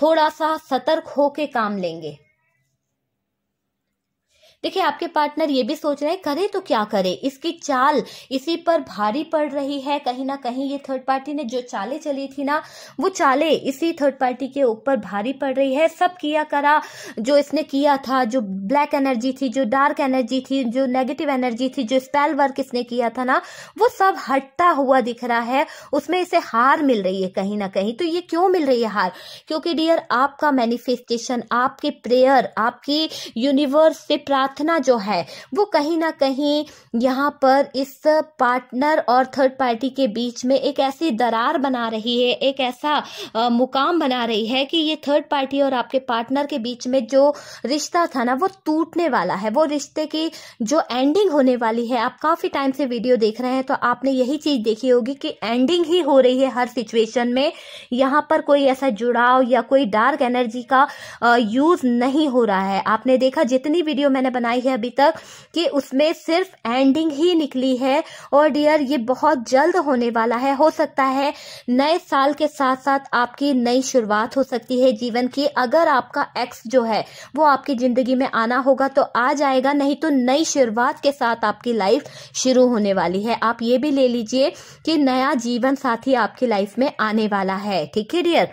थोड़ा सा सतर्क होके काम लेंगे देखिए आपके पार्टनर ये भी सोच रहे हैं करे तो क्या करे इसकी चाल इसी पर भारी पड़ रही है कहीं ना कहीं ये थर्ड पार्टी ने जो चाले चली थी ना वो चाले इसी थर्ड पार्टी के ऊपर भारी पड़ रही है सब किया करा जो इसने किया था जो ब्लैक एनर्जी थी जो डार्क एनर्जी थी जो नेगेटिव एनर्जी थी जो स्पेल वर्क इसने किया था ना वो सब हटता हुआ दिख रहा है उसमें इसे हार मिल रही है कहीं ना कहीं तो ये क्यों मिल रही है हार क्योंकि डियर आपका मैनिफेस्टेशन आपके प्रेयर आपकी यूनिवर्स से प्रार्थना प्रार्थना जो है वो कहीं ना कहीं यहाँ पर इस पार्टनर और थर्ड पार्टी के बीच में एक ऐसी दरार बना रही है एक ऐसा आ, मुकाम बना रही है कि ये थर्ड पार्टी और आपके पार्टनर के बीच में जो रिश्ता था ना वो टूटने वाला है वो रिश्ते की जो एंडिंग होने वाली है आप काफ़ी टाइम से वीडियो देख रहे हैं तो आपने यही चीज़ देखी होगी कि एंडिंग ही हो रही है हर सिचुएशन में यहाँ पर कोई ऐसा जुड़ाव या कोई डार्क एनर्जी का यूज़ नहीं हो रहा है आपने देखा जितनी वीडियो मैंने बनाई है अभी तक कि उसमें सिर्फ एंडिंग ही निकली है और डियर ये बहुत जल्द होने वाला है हो सकता है नए साल के साथ साथ आपकी नई शुरुआत हो सकती है जीवन की अगर आपका एक्स जो है वो आपकी जिंदगी में आना होगा तो आ जाएगा नहीं तो नई शुरुआत के साथ आपकी लाइफ शुरू होने वाली है आप ये भी ले लीजिए कि नया जीवन साथी आपकी लाइफ में आने वाला है ठीक है डियर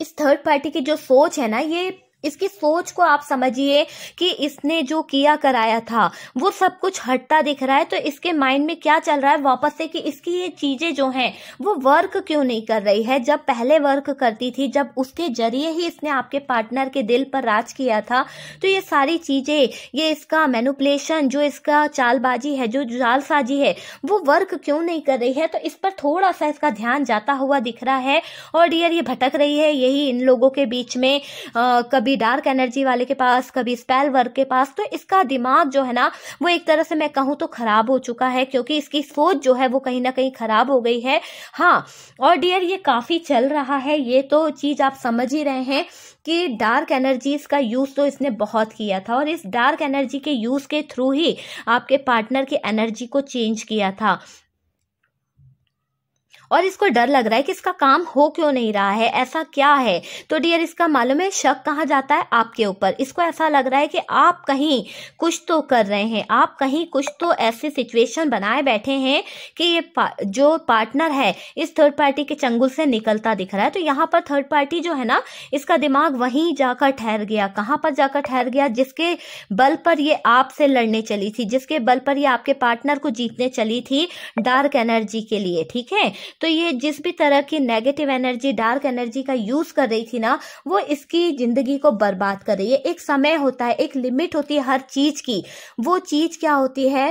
इस थर्ड पार्टी की जो सोच है ना ये इसकी सोच को आप समझिए कि इसने जो किया कराया था वो सब कुछ हटता दिख रहा है तो इसके माइंड में क्या चल रहा है वापस से कि इसकी ये चीजें जो हैं वो वर्क क्यों नहीं कर रही है जब पहले वर्क करती थी जब उसके जरिए ही इसने आपके पार्टनर के दिल पर राज किया था तो ये सारी चीजें ये इसका मेनुपलेशन जो इसका चालबाजी है जो जालसाजी है वो वर्क क्यों नहीं कर रही है तो इस पर थोड़ा सा इसका ध्यान जाता हुआ दिख रहा है और डियर ये भटक रही है यही इन लोगों के बीच में आ, कभी कभी डार्क एनर्जी वाले के पास कभी स्पेल वर्क के पास तो इसका दिमाग जो है ना वो एक तरह से मैं कहूँ तो खराब हो चुका है क्योंकि इसकी सोच जो है वो कहीं ना कहीं खराब हो गई है हाँ और डियर ये काफ़ी चल रहा है ये तो चीज़ आप समझ ही रहे हैं कि डार्क एनर्जीज का यूज़ तो इसने बहुत किया था और इस डार्क एनर्जी के यूज़ के थ्रू ही आपके पार्टनर की एनर्जी को चेंज किया था और इसको डर लग रहा है कि इसका काम हो क्यों नहीं रहा है ऐसा क्या है तो डियर इसका मालूम है शक कहा जाता है आपके ऊपर इसको ऐसा लग रहा है कि आप कहीं कुछ तो कर रहे हैं आप कहीं कुछ तो ऐसी सिचुएशन बनाए बैठे हैं कि ये पा, जो पार्टनर है इस थर्ड पार्टी के चंगुल से निकलता दिख रहा है तो यहाँ पर थर्ड पार्टी जो है ना इसका दिमाग वहीं जाकर ठहर गया कहाँ पर जाकर ठहर गया जिसके बल पर ये आपसे लड़ने चली थी जिसके बल पर ये आपके पार्टनर को जीतने चली थी डार्क एनर्जी के लिए ठीक है तो ये जिस भी तरह की नेगेटिव एनर्जी डार्क एनर्जी का यूज कर रही थी ना वो इसकी जिंदगी को बर्बाद कर रही है एक समय होता है एक लिमिट होती है हर चीज की वो चीज क्या होती है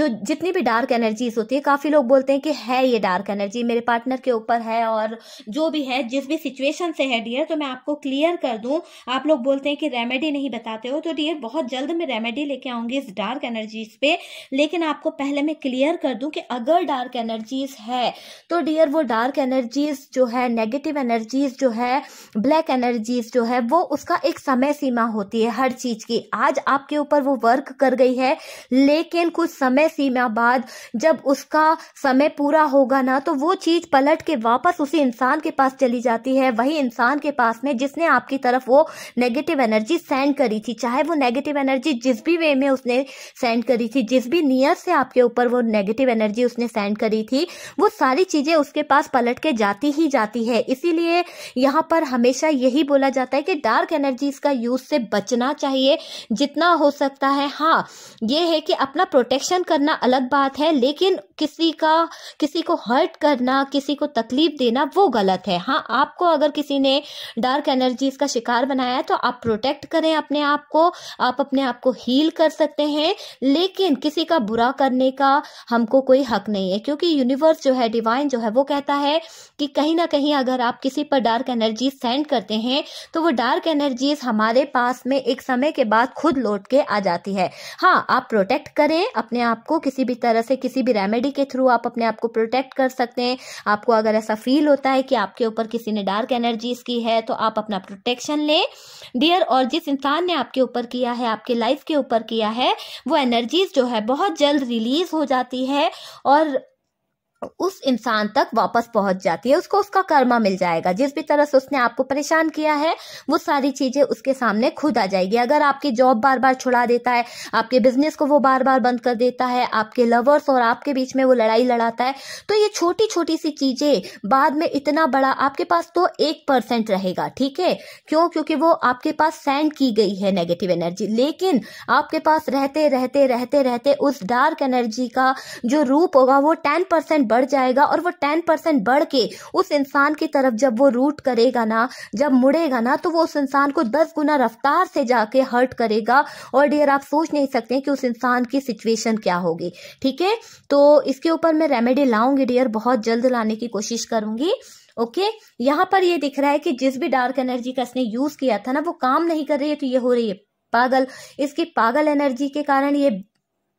जो जितनी भी डार्क एनर्जीज होती है काफी लोग बोलते हैं कि है ये डार्क एनर्जी मेरे पार्टनर के ऊपर है और जो भी है जिस भी सिचुएशन से है डियर तो मैं आपको क्लियर कर दूं आप लोग बोलते हैं कि रेमेडी नहीं बताते हो तो डियर बहुत जल्द मैं रेमेडी लेके आऊंगी इस डार्क एनर्जीज पे लेकिन आपको पहले मैं क्लियर कर दूं कि अगर डार्क एनर्जीज है तो डियर क्लियर वो डार्क एनर्जीज जो है नेगेटिव एनर्जीज जो है ब्लैक एनर्जीज जो है वो उसका एक समय सीमा होती है हर चीज की आज आपके ऊपर वो वर्क कर गई है लेकिन कुछ समय सीमा बाद जब उसका समय पूरा होगा ना तो वो चीज पलट के वापस उसी इंसान के पास चली जाती है वही इंसान के पास में जिसने आपकी तरफ वो नेगेटिव एनर्जी सेंड करी थी चाहे वो नेगेटिव एनर्जी जिस भी वे में उसने सेंड करी थी जिस भी नियर से आपके ऊपर वो नेगेटिव एनर्जी उसने सेंड करी थी वो सारी चीजें उसके पास पलट के जाती ही जाती है इसीलिए यहाँ पर हमेशा यही बोला जाता है कि डार्क एनर्जीज का यूज से बचना चाहिए जितना हो सकता है हाँ ये है कि अपना प्रोटेक्शन करना अलग बात है लेकिन किसी का किसी को हर्ट करना किसी को तकलीफ देना वो गलत है हाँ आपको अगर किसी ने डार्क एनर्जीज का शिकार बनाया है तो आप प्रोटेक्ट करें अपने आप को आप अपने आप को हील कर सकते हैं लेकिन किसी का बुरा करने का हमको कोई हक नहीं है क्योंकि यूनिवर्स जो है डिवाइन जो है है वो कहता है कि कहीं ना कहीं अगर आप किसी पर डार्क एनर्जी सेंड करते हैं तो वो डार्क एनर्जीज हमारे पास में एक समय के बाद खुद लौट के आ जाती है हाँ आप प्रोटेक्ट करें अपने आप को किसी भी तरह से किसी भी रेमेडी के थ्रू आप अपने आप को प्रोटेक्ट कर सकते हैं आपको अगर ऐसा फील होता है कि आपके ऊपर किसी ने डार्क एनर्जीज की है तो आप अपना प्रोटेक्शन लें डियर और जिस इंसान ने आपके ऊपर किया है आपके लाइफ के ऊपर किया है वो एनर्जीज जो है बहुत जल्द रिलीज हो जाती है और उस इंसान तक वापस पहुंच जाती है उसको उसका कर्मा मिल जाएगा जिस भी तरह से उसने आपको परेशान किया है वो सारी चीजें उसके सामने खुद आ जाएगी अगर आपकी जॉब बार बार छुड़ा देता है आपके बिजनेस को वो बार बार बंद कर देता है आपके लवर्स और आपके बीच में वो लड़ाई लड़ाता है तो ये छोटी छोटी सी चीजें बाद में इतना बड़ा आपके पास तो एक परसेंट रहेगा ठीक है क्यों क्योंकि वो आपके पास सेंड की गई है नेगेटिव एनर्जी लेकिन आपके पास रहते रहते रहते रहते उस डार्क एनर्जी का जो रूप होगा वो टेन परसेंट परसेंट बढ़ जाएगा और वो टेन परसेंट बढ़ के उस इंसान की तरफ जब वो रूट करेगा ना जब मुड़ेगा ना तो वो उस इंसान को दस गुना रफ्तार से जाके हर्ट करेगा और डियर आप सोच नहीं सकते कि उस इंसान की सिचुएशन क्या होगी ठीक है तो इसके ऊपर मैं रेमेडी लाऊंगी डियर बहुत जल्द लाने की कोशिश करूंगी ओके okay? यहां पर ये दिख रहा है कि जिस भी डार्क एनर्जी का इसने यूज किया था ना वो काम नहीं कर रही है तो ये हो रही है पागल इसकी पागल एनर्जी के कारण ये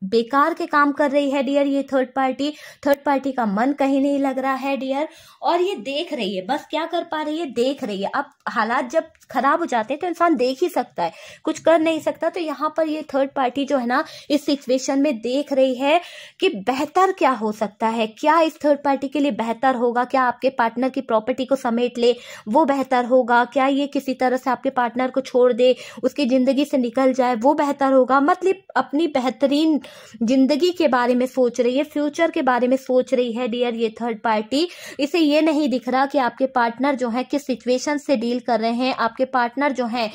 बेकार के काम कर रही है डियर ये थर्ड पार्टी थर्ड पार्टी का मन कहीं नहीं लग रहा है डियर और ये देख रही है बस क्या कर पा रही है देख रही है अब हालात जब खराब हो जाते हैं तो इंसान देख ही सकता है कुछ कर नहीं सकता तो यहाँ पर ये थर्ड पार्टी जो है ना इस सिचुएशन में देख रही है कि बेहतर क्या हो सकता है क्या इस थर्ड पार्टी के लिए बेहतर होगा क्या आपके पार्टनर की प्रॉपर्टी को समेट ले वो बेहतर होगा क्या ये किसी तरह से आपके पार्टनर को छोड़ दे उसकी जिंदगी से निकल जाए वो बेहतर होगा मतलब अपनी बेहतरीन जिंदगी के बारे में सोच रही है फ्यूचर के बारे में सोच रही है डियर ये थर्ड पार्टी इसे ये नहीं दिख रहा कि आपके पार्टनर जो है किस सिचुएशन से डील कर रहे हैं आपके पार्टनर जो हैं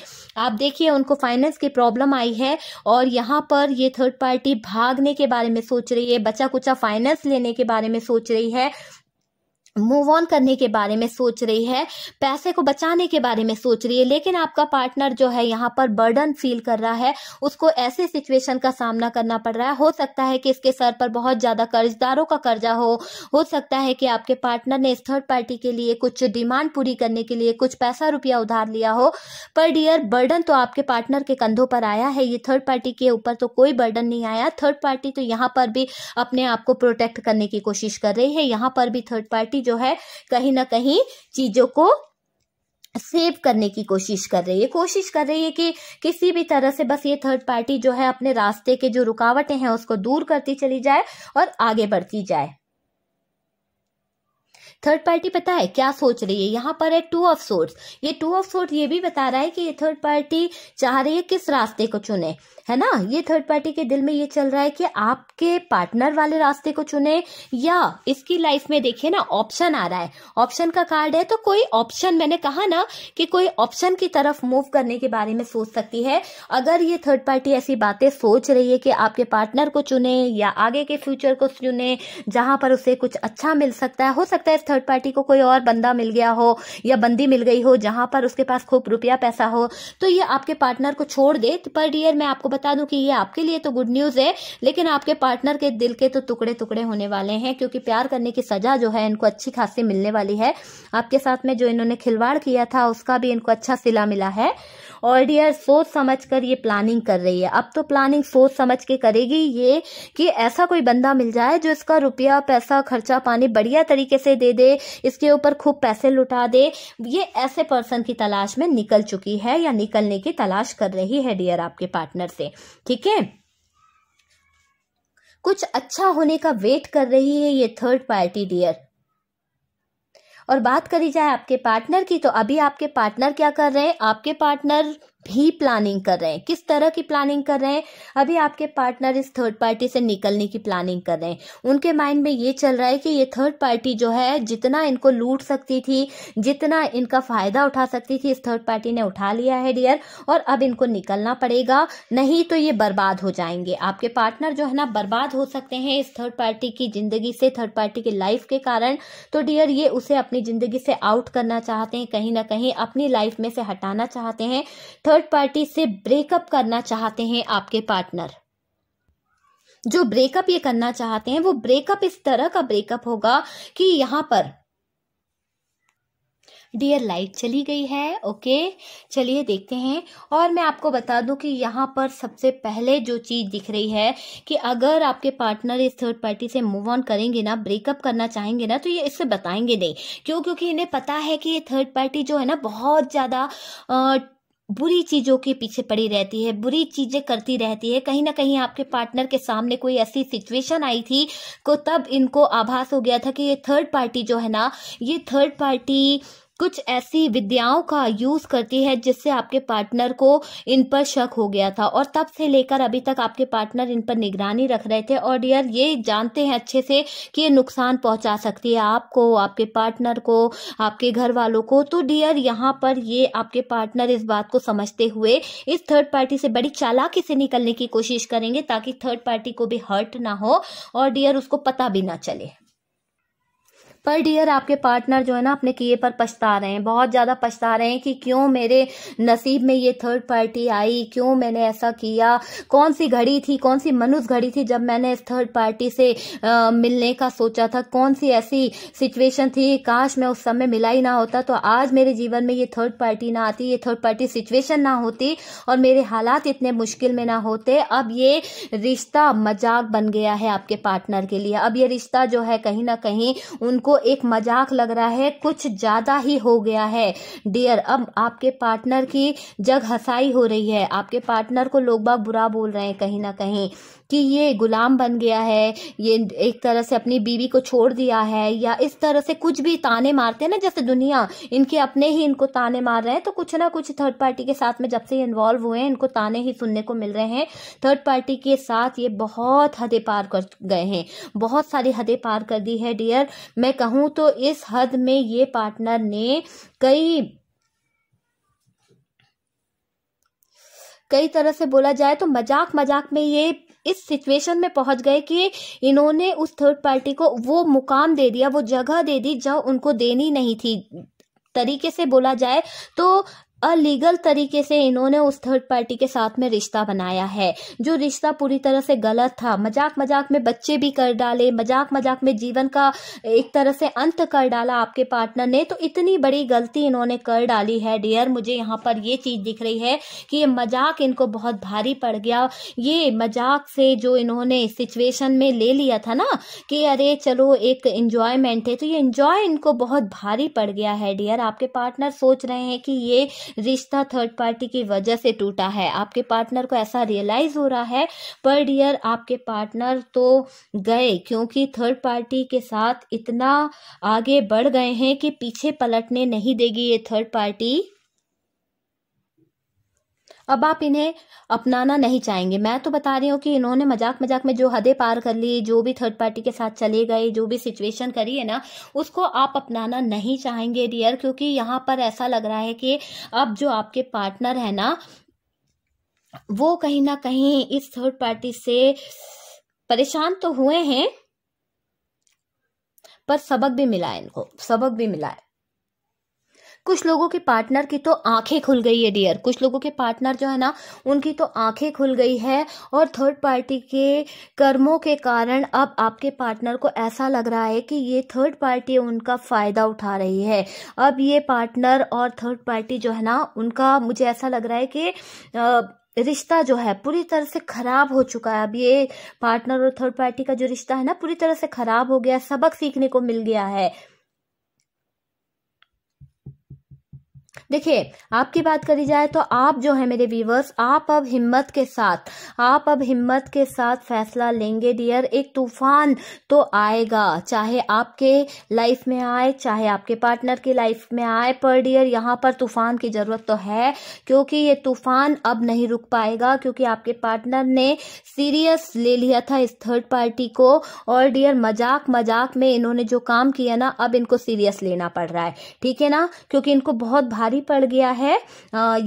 आप देखिए उनको फाइनेंस की प्रॉब्लम आई है और यहाँ पर ये थर्ड पार्टी भागने के बारे में सोच रही है बचा कुचा फाइनेंस लेने के बारे में सोच रही है मूव ऑन करने के बारे में सोच रही है पैसे को बचाने के बारे में सोच रही है लेकिन आपका पार्टनर जो है यहाँ पर बर्डन फील कर रहा है उसको ऐसे सिचुएशन का सामना करना पड़ रहा है हो सकता है कि इसके सर पर बहुत ज़्यादा कर्जदारों का कर्जा हो हो सकता है कि आपके पार्टनर ने इस थर्ड पार्टी के लिए कुछ डिमांड पूरी करने के लिए कुछ पैसा रुपया उधार लिया हो पर डियर बर्डन तो आपके पार्टनर के कंधों पर आया है ये थर्ड पार्टी के ऊपर तो कोई बर्डन नहीं आया थर्ड पार्टी तो यहाँ पर भी अपने आप को प्रोटेक्ट करने की कोशिश कर रही है यहाँ पर भी थर्ड पार्टी जो है कहीं ना कहीं चीजों को सेव करने की कोशिश कर रही है कोशिश कर रही है कि किसी भी तरह से बस ये थर्ड पार्टी जो है अपने रास्ते के जो रुकावटें हैं उसको दूर करती चली जाए और आगे बढ़ती जाए थर्ड पार्टी पता है क्या सोच रही है यहाँ पर है टू ऑफ सोर्स ये टू ऑफ सोर्स ये भी बता रहा है कि ये थर्ड पार्टी चाह रही है किस रास्ते को चुने है ना ये थर्ड पार्टी के दिल में ये चल रहा है कि आपके पार्टनर वाले रास्ते को चुने या इसकी लाइफ में देखिए ना ऑप्शन आ रहा है ऑप्शन का कार्ड है तो कोई ऑप्शन मैंने कहा ना कि कोई ऑप्शन की तरफ मूव करने के बारे में सोच सकती है अगर ये थर्ड पार्टी ऐसी बातें सोच रही है कि आपके पार्टनर को चुने या आगे के फ्यूचर को चुने जहां पर उसे कुछ अच्छा मिल सकता है हो सकता है इस थर्ड पार्टी को कोई और बंदा मिल गया हो या बंदी मिल गई हो जहां पर उसके पास खूब रुपया पैसा हो तो ये आपके पार्टनर को छोड़ दे पर डियर मैं आपको बता दूं कि ये आपके लिए तो गुड न्यूज़ है लेकिन आपके पार्टनर के दिल के तो टुकड़े टुकड़े होने वाले हैं क्योंकि प्यार करने की सज़ा जो है इनको अच्छी खासी मिलने वाली है आपके साथ में जो इन्होंने खिलवाड़ किया था उसका भी इनको अच्छा सिला मिला है और डियर सोच समझ कर ये प्लानिंग कर रही है अब तो प्लानिंग सोच समझ के करेगी ये कि ऐसा कोई बंदा मिल जाए जो इसका रुपया पैसा खर्चा पानी बढ़िया तरीके से दे दे इसके ऊपर खूब पैसे लुटा दे ये ऐसे पर्सन की तलाश में निकल चुकी है या निकलने की तलाश कर रही है डियर आपके पार्टनर से से ठीक है कुछ अच्छा होने का वेट कर रही है ये थर्ड पार्टी डियर और बात करी जाए आपके पार्टनर की तो अभी आपके पार्टनर क्या कर रहे हैं आपके पार्टनर भी प्लानिंग कर रहे हैं किस तरह की प्लानिंग कर रहे हैं अभी आपके पार्टनर इस थर्ड पार्टी से निकलने की प्लानिंग कर रहे हैं उनके माइंड में ये चल रहा है कि ये थर्ड पार्टी जो है जितना इनको लूट सकती थी जितना इनका फायदा उठा सकती थी इस थर्ड पार्टी ने उठा लिया है डियर और अब इनको निकलना पड़ेगा नहीं तो ये बर्बाद हो जाएंगे आपके पार्टनर जो है ना बर्बाद हो सकते हैं इस थर्ड पार्टी की जिंदगी से थर्ड पार्टी की लाइफ के कारण तो डियर ये उसे अपनी जिंदगी से आउट करना चाहते हैं कहीं ना कहीं अपनी लाइफ में से हटाना चाहते हैं थर्ड पार्टी से ब्रेकअप करना चाहते हैं आपके पार्टनर जो ब्रेकअप ये करना चाहते हैं वो ब्रेकअप इस तरह का ब्रेकअप होगा कि यहां पर डियर लाइट चली गई है ओके चलिए देखते हैं और मैं आपको बता दूं कि यहाँ पर सबसे पहले जो चीज़ दिख रही है कि अगर आपके पार्टनर इस थर्ड पार्टी से मूव ऑन करेंगे ना ब्रेकअप करना चाहेंगे ना तो ये इससे बताएंगे नहीं क्यों क्योंकि इन्हें पता है कि ये थर्ड पार्टी जो है ना बहुत ज़्यादा बुरी चीज़ों के पीछे पड़ी रहती है बुरी चीज़ें करती रहती है कहीं ना कहीं आपके पार्टनर के सामने कोई ऐसी सिचुएशन आई थी को तब इनको आभास हो गया था कि ये थर्ड पार्टी जो है ना ये थर्ड पार्टी कुछ ऐसी विद्याओं का यूज़ करती है जिससे आपके पार्टनर को इन पर शक हो गया था और तब से लेकर अभी तक आपके पार्टनर इन पर निगरानी रख रहे थे और डियर ये जानते हैं अच्छे से कि ये नुकसान पहुंचा सकती है आपको आपके पार्टनर को आपके घर वालों को तो डियर यहाँ पर ये आपके पार्टनर इस बात को समझते हुए इस थर्ड पार्टी से बड़ी चालाकी से निकलने की कोशिश करेंगे ताकि थर्ड पार्टी को भी हर्ट ना हो और डियर उसको पता भी ना चले पर डियर आपके पार्टनर जो है ना अपने किए पर पछता रहे हैं बहुत ज़्यादा पछता रहे हैं कि क्यों मेरे नसीब में ये थर्ड पार्टी आई क्यों मैंने ऐसा किया कौन सी घड़ी थी कौन सी मनुष्य घड़ी थी जब मैंने इस थर्ड पार्टी से आ, मिलने का सोचा था कौन सी ऐसी सिचुएशन थी काश मैं उस समय मिला ही ना होता तो आज मेरे जीवन में ये थर्ड पार्टी ना आती ये थर्ड पार्टी सिचुएशन ना होती और मेरे हालात इतने मुश्किल में ना होते अब ये रिश्ता मजाक बन गया है आपके पार्टनर के लिए अब ये रिश्ता जो है कहीं ना कहीं उनको एक मजाक लग रहा है कुछ ज़्यादा ही हो गया है डियर अब आपके पार्टनर की जग हसाई हो रही है आपके पार्टनर को लोग बाग बुरा बोल रहे हैं कहीं ना कहीं कि ये गुलाम बन गया है ये एक तरह से अपनी बीवी को छोड़ दिया है या इस तरह से कुछ भी ताने मारते हैं ना जैसे दुनिया इनके अपने ही इनको ताने मार रहे हैं तो कुछ ना कुछ थर्ड पार्टी के साथ में जब से इन्वॉल्व हुए हैं इनको ताने ही सुनने को मिल रहे हैं थर्ड पार्टी के साथ ये बहुत हदें पार कर गए हैं बहुत सारी हदें पार कर दी है डियर मैं कहूँ तो इस हद में ये पार्टनर ने कई कई तरह से बोला जाए तो मजाक मजाक में ये इस सिचुएशन में पहुंच गए कि इन्होंने उस थर्ड पार्टी को वो मुकाम दे दिया वो जगह दे दी जो उनको देनी नहीं थी तरीके से बोला जाए तो अलीगल तरीके से इन्होंने उस थर्ड पार्टी के साथ में रिश्ता बनाया है जो रिश्ता पूरी तरह से गलत था मजाक मजाक में बच्चे भी कर डाले मजाक मजाक में जीवन का एक तरह से अंत कर डाला आपके पार्टनर ने तो इतनी बड़ी गलती इन्होंने कर डाली है डियर मुझे यहाँ पर ये चीज दिख रही है कि ये मजाक इनको बहुत भारी पड़ गया ये मजाक से जो इन्होंने सिचुएशन में ले लिया था ना कि अरे चलो एक इंजॉयमेंट है तो ये इंजॉय इनको बहुत भारी पड़ गया है डियर आपके पार्टनर सोच रहे हैं कि ये रिश्ता थर्ड पार्टी की वजह से टूटा है आपके पार्टनर को ऐसा रियलाइज हो रहा है पर डियर आपके पार्टनर तो गए क्योंकि थर्ड पार्टी के साथ इतना आगे बढ़ गए हैं कि पीछे पलटने नहीं देगी ये थर्ड पार्टी अब आप इन्हें अपनाना नहीं चाहेंगे मैं तो बता रही हूँ कि इन्होंने मजाक मजाक में जो हदें पार कर ली जो भी थर्ड पार्टी के साथ चले गए जो भी सिचुएशन करी है ना उसको आप अपनाना नहीं चाहेंगे डियर क्योंकि यहाँ पर ऐसा लग रहा है कि अब जो आपके पार्टनर है ना वो कहीं ना कहीं इस थर्ड पार्टी से परेशान तो हुए हैं पर सबक भी मिला है इनको सबक भी मिला है कुछ लोगों के पार्टनर की तो आंखें खुल गई है डियर कुछ लोगों के पार्टनर जो है ना उनकी तो आंखें खुल गई है और थर्ड पार्टी के कर्मों के कारण अब आपके पार्टनर को ऐसा लग रहा है कि ये थर्ड पार्टी उनका फ़ायदा उठा रही है अब ये पार्टनर और थर्ड पार्टी जो है ना उनका मुझे ऐसा लग रहा है कि आ, रिश्ता जो है पूरी तरह से खराब हो चुका है अब ये पार्टनर और थर्ड पार्टी का जो रिश्ता है ना पूरी तरह से खराब हो गया सबक सीखने को मिल गया है देखिए आपकी बात करी जाए तो आप जो है मेरे व्यूवर्स आप अब हिम्मत के साथ आप अब हिम्मत के साथ फैसला लेंगे डियर एक तूफान तो आएगा चाहे आपके लाइफ में आए चाहे आपके पार्टनर की लाइफ में आए पर डियर यहाँ पर तूफान की ज़रूरत तो है क्योंकि ये तूफान अब नहीं रुक पाएगा क्योंकि आपके पार्टनर ने सीरियस ले लिया था इस थर्ड पार्टी को और डियर मजाक मजाक में इन्होंने जो काम किया ना अब इनको सीरियस लेना पड़ रहा है ठीक है ना क्योंकि इनको बहुत भारी पड़ गया है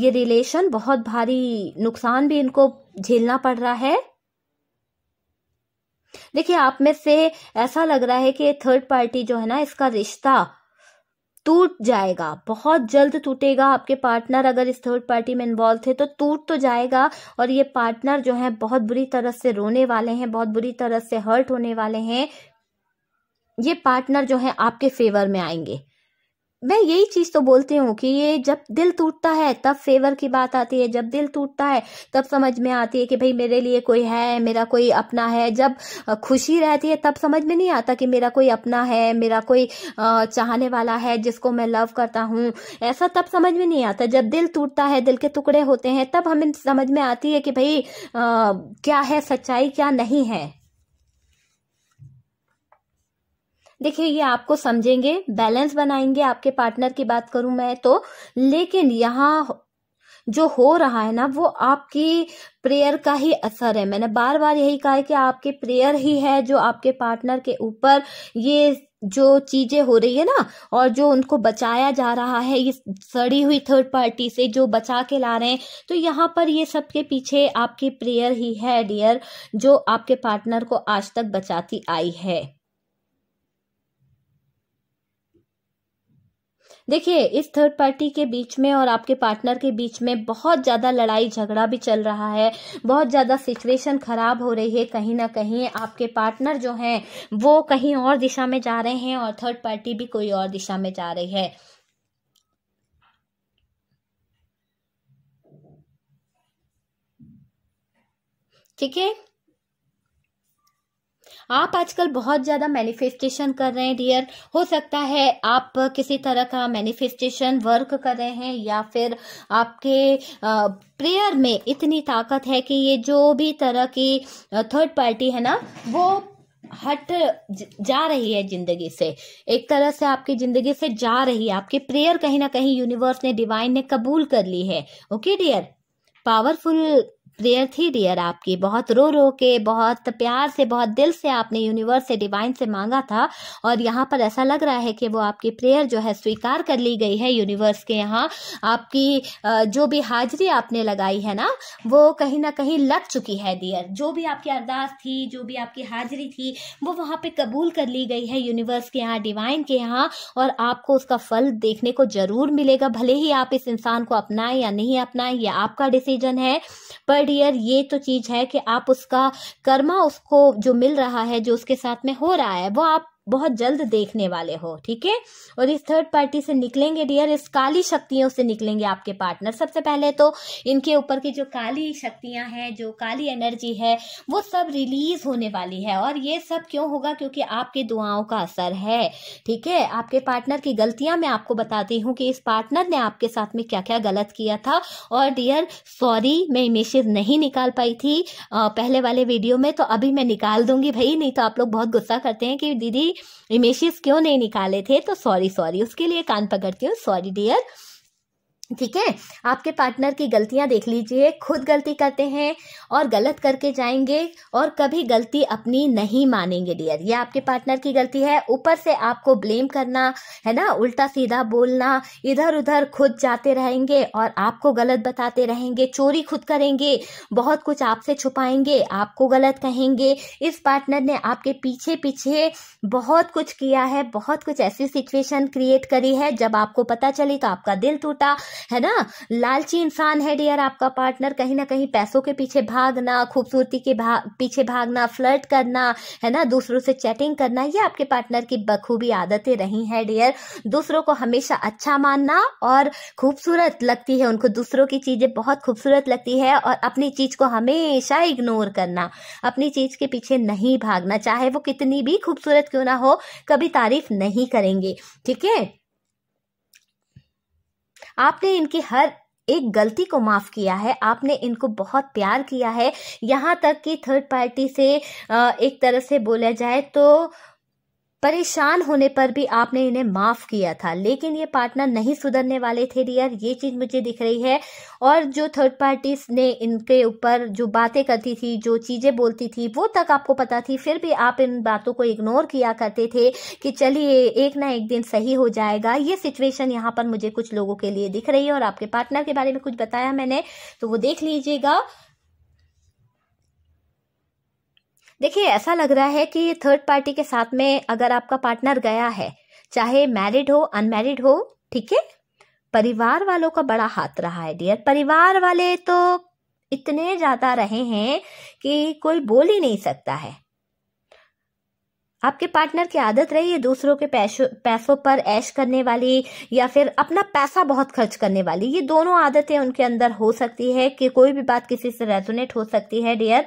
ये रिलेशन बहुत भारी नुकसान भी इनको झेलना पड़ रहा है देखिए आप में से ऐसा लग रहा है कि थर्ड पार्टी जो है ना इसका रिश्ता टूट जाएगा बहुत जल्द टूटेगा आपके पार्टनर अगर इस थर्ड पार्टी में इन्वॉल्व थे तो टूट तो जाएगा और ये पार्टनर जो है बहुत बुरी तरह से रोने वाले हैं बहुत बुरी तरह से हर्ट होने वाले हैं ये पार्टनर जो है आपके फेवर में आएंगे मैं यही चीज तो बोलती हूँ कि ये जब दिल टूटता है तब फेवर की बात आती है जब दिल टूटता है तब समझ में आती है कि भाई मेरे लिए कोई है मेरा कोई अपना है जब खुशी रहती है तब समझ में नहीं आता कि मेरा कोई अपना है मेरा कोई चाहने वाला है जिसको मैं लव करता हूँ ऐसा तब समझ में नहीं आता जब दिल टूटता है दिल के टुकड़े होते हैं तब हमें समझ में आती है कि भाई क्या है सच्चाई क्या नहीं है देखिए ये आपको समझेंगे बैलेंस बनाएंगे आपके पार्टनर की बात करूं मैं तो लेकिन यहाँ जो हो रहा है ना वो आपकी प्रेयर का ही असर है मैंने बार बार यही कहा है कि आपके प्रेयर ही है जो आपके पार्टनर के ऊपर ये जो चीजें हो रही है ना और जो उनको बचाया जा रहा है ये सड़ी हुई थर्ड पार्टी से जो बचा के ला रहे हैं तो यहाँ पर ये सब के पीछे आपकी प्रेयर ही है डियर जो आपके पार्टनर को आज तक बचाती आई है देखिए इस थर्ड पार्टी के बीच में और आपके पार्टनर के बीच में बहुत ज़्यादा लड़ाई झगड़ा भी चल रहा है बहुत ज़्यादा सिचुएशन ख़राब हो रही है कहीं ना कहीं आपके पार्टनर जो हैं वो कहीं और दिशा में जा रहे हैं और थर्ड पार्टी भी कोई और दिशा में जा रही है ठीक है आप आजकल बहुत ज़्यादा मैनिफेस्टेशन कर रहे हैं डियर हो सकता है आप किसी तरह का मैनिफेस्टेशन वर्क कर रहे हैं या फिर आपके प्रेयर में इतनी ताकत है कि ये जो भी तरह की थर्ड पार्टी है ना वो हट जा रही है जिंदगी से एक तरह से आपकी जिंदगी से जा रही है आपकी प्रेयर कहीं ना कहीं यूनिवर्स ने डिवाइन ने कबूल कर ली है ओके डियर पावरफुल प्रेयर थी डियर आपकी बहुत रो रो के बहुत प्यार से बहुत दिल से आपने यूनिवर्स से डिवाइन से मांगा था और यहाँ पर ऐसा लग रहा है कि वो आपकी प्रेयर जो है स्वीकार कर ली गई है यूनिवर्स के यहाँ आपकी जो भी हाजिरी आपने लगाई है ना वो कहीं ना कहीं लग चुकी है डियर जो भी आपकी अरदास थी जो भी आपकी हाजिरी थी वो वहाँ पर कबूल कर ली गई है यूनिवर्स के यहाँ डिवाइन के यहाँ और आपको उसका फल देखने को जरूर मिलेगा भले ही आप इस इंसान को अपनाएं या नहीं अपनाएं यह आपका डिसीजन है पर ईयर ये तो चीज़ है कि आप उसका कर्मा उसको जो मिल रहा है जो उसके साथ में हो रहा है वो आप बहुत जल्द देखने वाले हो ठीक है और इस थर्ड पार्टी से निकलेंगे डियर इस काली शक्तियों से निकलेंगे आपके पार्टनर सबसे पहले तो इनके ऊपर की जो काली शक्तियां हैं जो काली एनर्जी है वो सब रिलीज होने वाली है और ये सब क्यों होगा क्योंकि आपके दुआओं का असर है ठीक है आपके पार्टनर की गलतियां मैं आपको बताती हूँ कि इस पार्टनर ने आपके साथ में क्या क्या गलत किया था और डियर सॉरी मैं इमेजेस नहीं निकाल पाई थी पहले वाले वीडियो में तो अभी मैं निकाल दूंगी भाई नहीं तो आप लोग बहुत गुस्सा करते हैं कि दीदी रिमेशियस क्यों नहीं निकाले थे तो सॉरी सॉरी उसके लिए कान पकड़ती हूँ सॉरी डियर ठीक है आपके पार्टनर की गलतियां देख लीजिए खुद गलती करते हैं और गलत करके जाएंगे और कभी गलती अपनी नहीं मानेंगे डियर ये आपके पार्टनर की गलती है ऊपर से आपको ब्लेम करना है ना उल्टा सीधा बोलना इधर उधर खुद जाते रहेंगे और आपको गलत बताते रहेंगे चोरी खुद करेंगे बहुत कुछ आपसे छुपाएंगे आपको गलत कहेंगे इस पार्टनर ने आपके पीछे पीछे बहुत कुछ किया है बहुत कुछ ऐसी सिचुएशन क्रिएट करी है जब आपको पता चली तो आपका दिल टूटा है ना लालची इंसान है डियर आपका पार्टनर कहीं ना कहीं पैसों के पीछे भागना खूबसूरती के भा, पीछे भागना फ्लर्ट करना है ना दूसरों से चैटिंग करना ये आपके पार्टनर की बखूबी आदतें रही है डियर दूसरों को हमेशा अच्छा मानना और खूबसूरत लगती है उनको दूसरों की चीजें बहुत खूबसूरत लगती है और अपनी चीज को हमेशा इग्नोर करना अपनी चीज के पीछे नहीं भागना चाहे वो कितनी भी खूबसूरत क्यों ना हो कभी तारीफ नहीं करेंगे ठीक है आपने इनकी हर एक गलती को माफ़ किया है आपने इनको बहुत प्यार किया है यहाँ तक कि थर्ड पार्टी से एक तरह से बोला जाए तो परेशान होने पर भी आपने इन्हें माफ किया था लेकिन ये पार्टनर नहीं सुधरने वाले थे डियर ये चीज मुझे दिख रही है और जो थर्ड पार्टीज ने इनके ऊपर जो बातें करती थी जो चीजें बोलती थी वो तक आपको पता थी फिर भी आप इन बातों को इग्नोर किया करते थे कि चलिए एक ना एक दिन सही हो जाएगा ये सिचुएशन यहाँ पर मुझे कुछ लोगों के लिए दिख रही है और आपके पार्टनर के बारे में कुछ बताया मैंने तो वो देख लीजिएगा देखिए ऐसा लग रहा है कि थर्ड पार्टी के साथ में अगर आपका पार्टनर गया है चाहे मैरिड हो अनमैरिड हो ठीक है परिवार वालों का बड़ा हाथ रहा है डियर परिवार वाले तो इतने ज्यादा रहे हैं कि कोई बोल ही नहीं सकता है आपके पार्टनर की आदत रही है दूसरों के पैसों पैसों पर ऐश करने वाली या फिर अपना पैसा बहुत खर्च करने वाली ये दोनों आदतें उनके अंदर हो सकती है कि कोई भी बात किसी से रेजोनेट हो सकती है डियर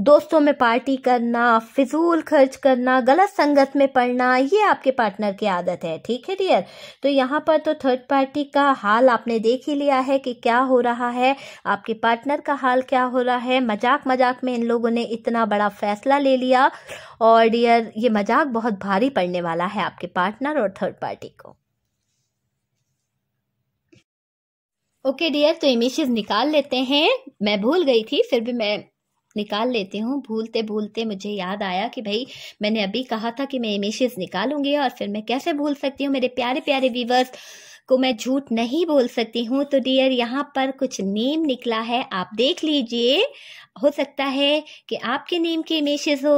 दोस्तों में पार्टी करना फिजूल खर्च करना गलत संगत में पड़ना ये आपके पार्टनर की आदत है ठीक है डियर तो यहाँ पर तो थर्ड पार्टी का हाल आपने देख ही लिया है कि क्या हो रहा है आपके पार्टनर का हाल क्या हो रहा है मजाक मजाक में इन लोगों ने इतना बड़ा फैसला ले लिया और डियर ये मजाक बहुत भारी पड़ने वाला है आपके पार्टनर और थर्ड पार्टी को ओके okay डियर तो इमेजेस निकाल लेते हैं मैं भूल गई थी फिर भी मैं निकाल लेती हूँ भूलते भूलते मुझे याद आया कि भाई मैंने अभी कहा था कि मैं इमेजेस निकालूंगी और फिर मैं कैसे भूल सकती हूँ मेरे प्यारे प्यारे व्यूवर्स को मैं झूठ नहीं बोल सकती हूँ तो डियर यहाँ पर कुछ नेम निकला है आप देख लीजिए हो सकता है कि आपके नेम के इमेजेस हो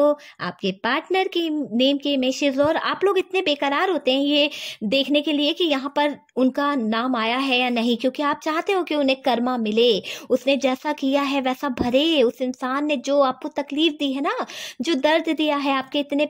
आपके पार्टनर के नेम के इमेजेस हो और आप लोग इतने बेकरार होते हैं ये देखने के लिए कि यहाँ पर उनका नाम आया है या नहीं क्योंकि आप चाहते हो कि उन्हें कर्मा मिले उसने जैसा किया है वैसा भरे उस इंसान ने जो आपको तकलीफ दी है ना जो दर्द दिया है आपके इतने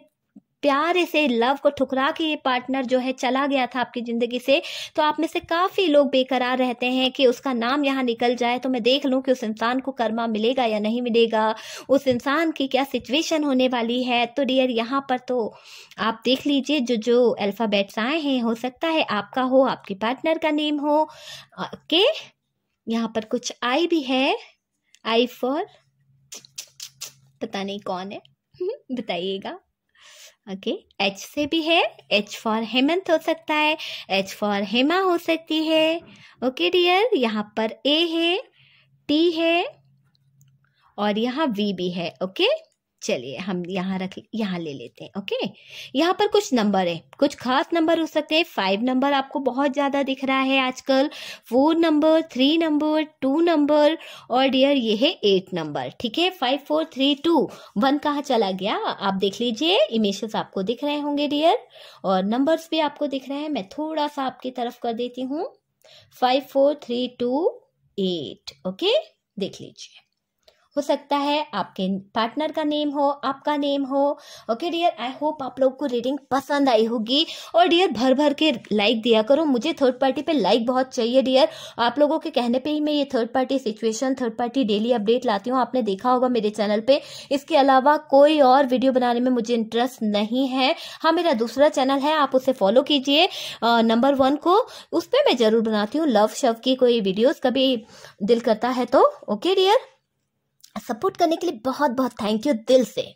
प्यार से लव को ठुकरा के ये पार्टनर जो है चला गया था आपकी ज़िंदगी से तो आप में से काफ़ी लोग बेकरार रहते हैं कि उसका नाम यहाँ निकल जाए तो मैं देख लूँ कि उस इंसान को कर्मा मिलेगा या नहीं मिलेगा उस इंसान की क्या सिचुएशन होने वाली है तो डियर यहाँ पर तो आप देख लीजिए जो जो अल्फ़ाबेट्स आए हैं हो सकता है आपका हो आपके पार्टनर का नेम हो के यहाँ पर कुछ आई भी है आई फॉर पता नहीं कौन है बताइएगा ओके okay? एच से भी है एच फॉर हेमंत हो सकता है एच फॉर हेमा हो सकती है ओके डियर यहाँ पर ए है टी है और यहाँ वी भी है ओके okay? चलिए हम यहाँ रख यहाँ ले लेते हैं ओके यहाँ पर कुछ नंबर है कुछ खास नंबर हो सकते हैं फाइव नंबर आपको बहुत ज़्यादा दिख रहा है आजकल four number three number two number और डियर ये है एट नंबर ठीक है five four three two one कहाँ चला गया आप देख लीजिए इमेजेस आपको दिख रहे होंगे डियर और नंबर्स भी आपको दिख रहे हैं मैं थोड़ा सा आपकी तरफ कर देती हूँ five four three two eight okay देख लीजिए हो सकता है आपके पार्टनर का नेम हो आपका नेम हो ओके डियर आई होप आप लोग को रीडिंग पसंद आई होगी और डियर भर भर के लाइक दिया करो मुझे थर्ड पार्टी पे लाइक बहुत चाहिए डियर आप लोगों के कहने पे ही मैं ये third party situation third party daily update लाती हूँ आपने देखा होगा मेरे चैनल पे इसके अलावा कोई और वीडियो बनाने में मुझे इंटरेस्ट नहीं है हाँ मेरा दूसरा चैनल है आप उसे फॉलो कीजिए नंबर वन को उस पर मैं जरूर बनाती हूँ लव शव की कोई वीडियोज कभी दिल करता है तो ओके डियर सपोर्ट करने के लिए बहुत बहुत थैंक यू दिल से